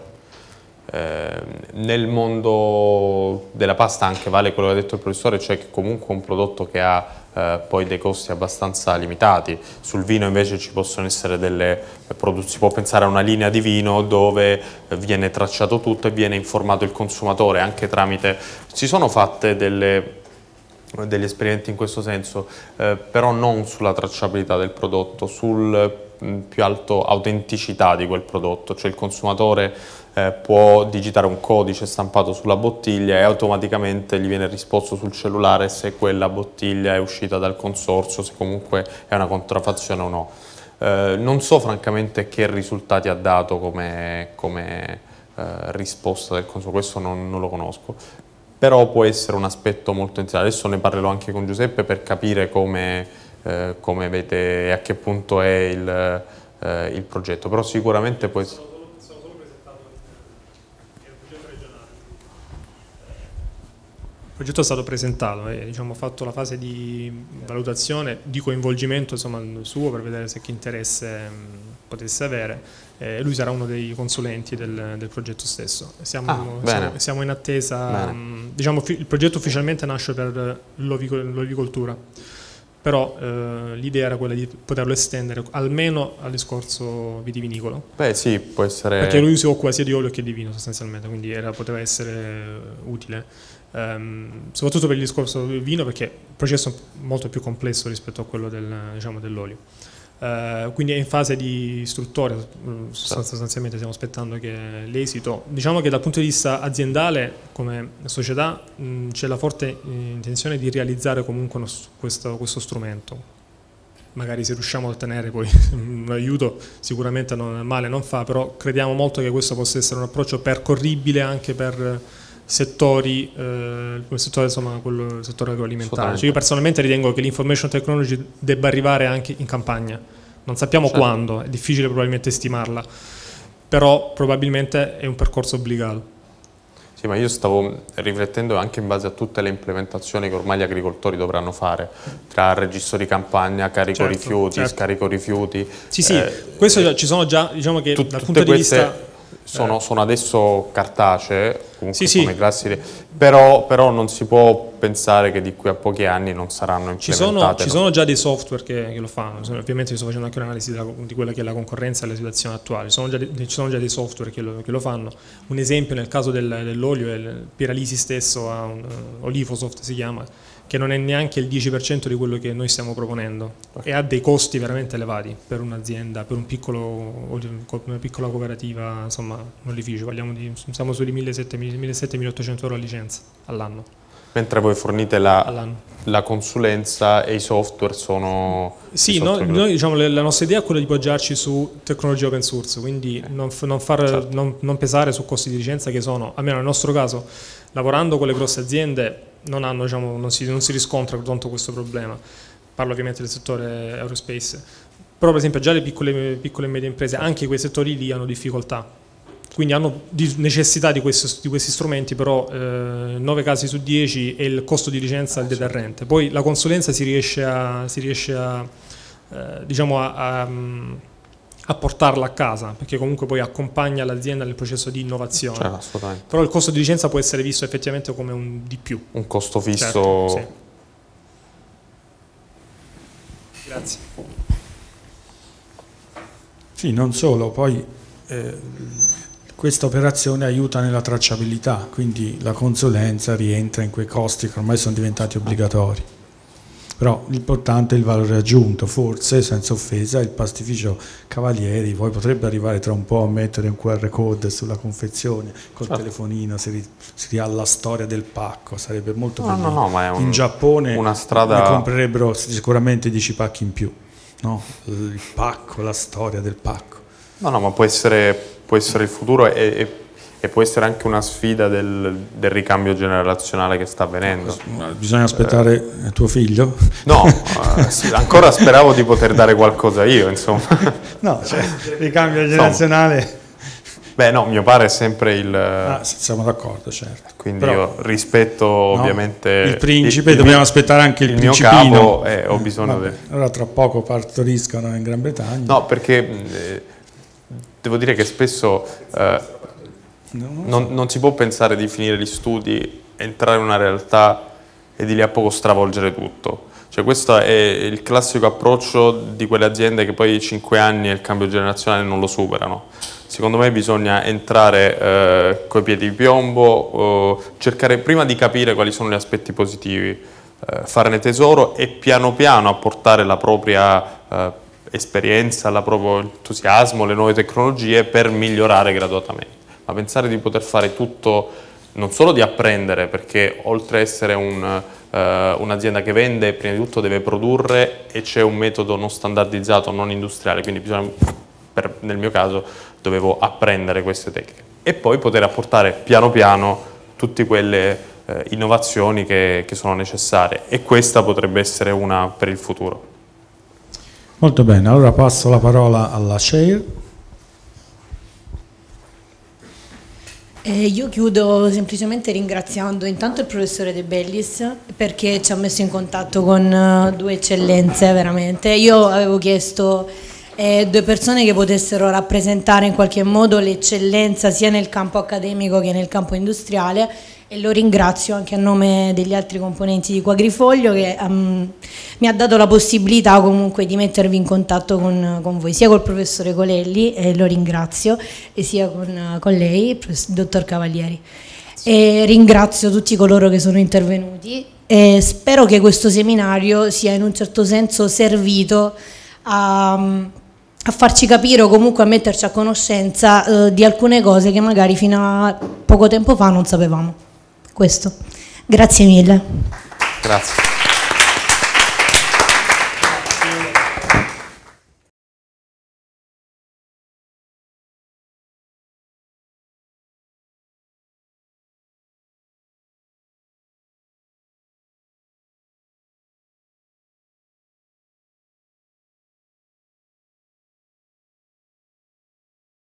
Eh, nel mondo della pasta anche vale quello che ha detto il professore, cioè che comunque un prodotto che ha eh, poi dei costi abbastanza limitati. Sul vino invece ci possono essere delle eh, produzioni, si può pensare a una linea di vino dove eh, viene tracciato tutto e viene informato il consumatore anche tramite, si sono fatte delle degli esperimenti in questo senso, eh, però non sulla tracciabilità del prodotto, sul mm, più alto autenticità di quel prodotto, cioè il consumatore eh, può digitare un codice stampato sulla bottiglia e automaticamente gli viene risposto sul cellulare se quella bottiglia è uscita dal consorzio, se comunque è una contraffazione o no. Eh, non so francamente che risultati ha dato come, come eh, risposta del consorzio, questo non, non lo conosco però può essere un aspetto molto interessante. Adesso ne parlerò anche con Giuseppe per capire come, eh, come avete a che punto è il, eh, il progetto, però sicuramente può essere... progetto è stato presentato e diciamo, fatto la fase di valutazione, di coinvolgimento insomma, suo per vedere se che interesse mh, mm, potesse avere. Eh, lui sarà uno dei consulenti del, del progetto stesso. Siamo, ah, siamo, siamo in attesa, mh, mm, diciamo, il progetto ufficialmente nasce per l'ovicoltura, però eh, l'idea era quella di poterlo estendere almeno all'escorso vitivinicolo. Beh sì, può essere... Perché lui si occupa sia di olio che di vino sostanzialmente, quindi era, poteva essere utile. Um, soprattutto per il discorso del vino perché il processo è molto più complesso rispetto a quello del, diciamo, dell'olio. Uh, quindi è in fase di istruttoria, eh, sostanzialmente stiamo aspettando che l'esito. Diciamo che dal punto di vista aziendale, come società, mh, c'è la forte eh, intenzione di realizzare comunque uno, questo, questo strumento, magari se riusciamo a ottenere poi un aiuto sicuramente non, male non fa, però crediamo molto che questo possa essere un approccio percorribile anche per settori, eh, come settore, insomma, quello, il settore agroalimentare. Cioè io personalmente ritengo che l'information technology debba arrivare anche in campagna, non sappiamo certo. quando, è difficile probabilmente stimarla, però probabilmente è un percorso obbligato. Sì, ma io stavo riflettendo anche in base a tutte le implementazioni che ormai gli agricoltori dovranno fare, tra registro di campagna, carico certo, rifiuti, certo. scarico rifiuti. Sì, sì, eh, questo eh, ci sono già, diciamo che tut- dal punto di vista sono, eh. sono adesso cartacee, comunque sì, come sì. Classiche, però, però, non si può pensare che di qui a pochi anni non saranno implementate. Ci sono, ci sono già dei software che, che, lo fanno, cioè, ovviamente sto facendo anche un'analisi di quella che è la concorrenza e la situazione attuale, ci sono già, ci sono già dei software che lo, che lo, fanno, un esempio nel caso del, dell'olio è il Piralisi stesso, un, eh, Olifosoft si chiama, che non è neanche il 10% di quello che noi stiamo proponendo e ha dei costi veramente elevati per un'azienda, per un piccolo, una piccola cooperativa, insomma un edificio, parliamo di, siamo sui 1.700-1.800 euro a licenza all'anno. Mentre voi fornite la, la consulenza e i software sono... Sì, software noi, diciamo, la nostra idea è quella di poggiarci su tecnologie open source, quindi eh, non, non, far, certo. non, non pesare su costi di licenza che sono, almeno nel nostro caso, lavorando con le grosse aziende non, hanno, diciamo, non, si, non si riscontra tanto questo problema. Parlo ovviamente del settore aerospace. Però per esempio già le piccole, piccole e medie imprese, anche quei settori lì hanno difficoltà quindi hanno necessità di, questo, di questi strumenti, però eh, 9 casi su 10 è il costo di licenza al ah, deterrente. Poi la consulenza si riesce a, si riesce a, eh, diciamo a, a a portarla a casa, perché comunque poi accompagna l'azienda nel processo di innovazione. Cioè, assolutamente. Però il costo di licenza può essere visto effettivamente come un di più. Un costo fisso. Certo, sì. Grazie. Sì, non solo, poi eh, questa operazione aiuta nella tracciabilità, quindi la consulenza rientra in quei costi che ormai sono diventati obbligatori però l'importante è il valore aggiunto, forse senza offesa il pastificio Cavalieri poi potrebbe arrivare tra un po' a mettere un QR code sulla confezione col certo. telefonino, si, ri, si ha la storia del pacco, sarebbe molto no, no, no, ma è un, in Giappone una strada... ne comprerebbero sicuramente 10 pacchi in più, no? il pacco, la storia del pacco. No, no, ma può essere, può essere il futuro e, e e può essere anche una sfida del, del ricambio generazionale che sta avvenendo. Bisogna aspettare eh. tuo figlio? No, eh, ancora speravo di poter dare qualcosa io, insomma. No, cioè, ricambio insomma. generazionale. Beh, no, mio padre è sempre il. Ah, siamo d'accordo, certo. Quindi Però, io rispetto no, ovviamente. Il principe, il, dobbiamo aspettare anche il, il principino. mio capo, eh, ho bisogno. Vabbè, Allora, tra poco partoriscono in Gran Bretagna. No, perché eh, devo dire che spesso eh, non, non, si può pensare di finire gli studi, entrare in una realtà e di lì a poco stravolgere tutto. Cioè questo è il classico approccio di quelle aziende che poi 5 anni e il cambio generazionale non lo superano. Secondo me bisogna entrare eh, coi piedi di piombo, eh, cercare prima di capire quali sono gli aspetti positivi, eh, farne tesoro e piano piano apportare la propria eh, esperienza, il proprio entusiasmo, le nuove tecnologie per migliorare graduatamente ma pensare di poter fare tutto, non solo di apprendere, perché oltre ad essere eh, un'azienda che vende, prima di tutto deve produrre e c'è un metodo non standardizzato, non industriale, quindi bisogna, per, nel mio caso dovevo apprendere queste tecniche e poi poter apportare piano piano tutte quelle eh, innovazioni che, che, sono necessarie e questa potrebbe essere una per il futuro. Molto bene, allora passo la parola alla Share. Eh, io chiudo semplicemente ringraziando intanto il professore De Bellis perché ci ha messo in contatto con eh, due eccellenze veramente. Io avevo chiesto eh, due persone che potessero rappresentare in qualche modo l'eccellenza sia nel campo accademico che nel campo industriale e lo ringrazio anche a nome degli altri componenti di Quagrifoglio che um, mi ha dato la possibilità comunque di mettervi in contatto con, con voi, sia col professore Colelli, e lo ringrazio, e sia con, con lei, il dottor Cavalieri. E ringrazio tutti coloro che sono intervenuti e spero che questo seminario sia in un certo senso servito a, a farci capire o comunque a metterci a conoscenza eh, di alcune cose che magari fino a poco tempo fa non sapevamo. Questo. Grazie mille. Grazie.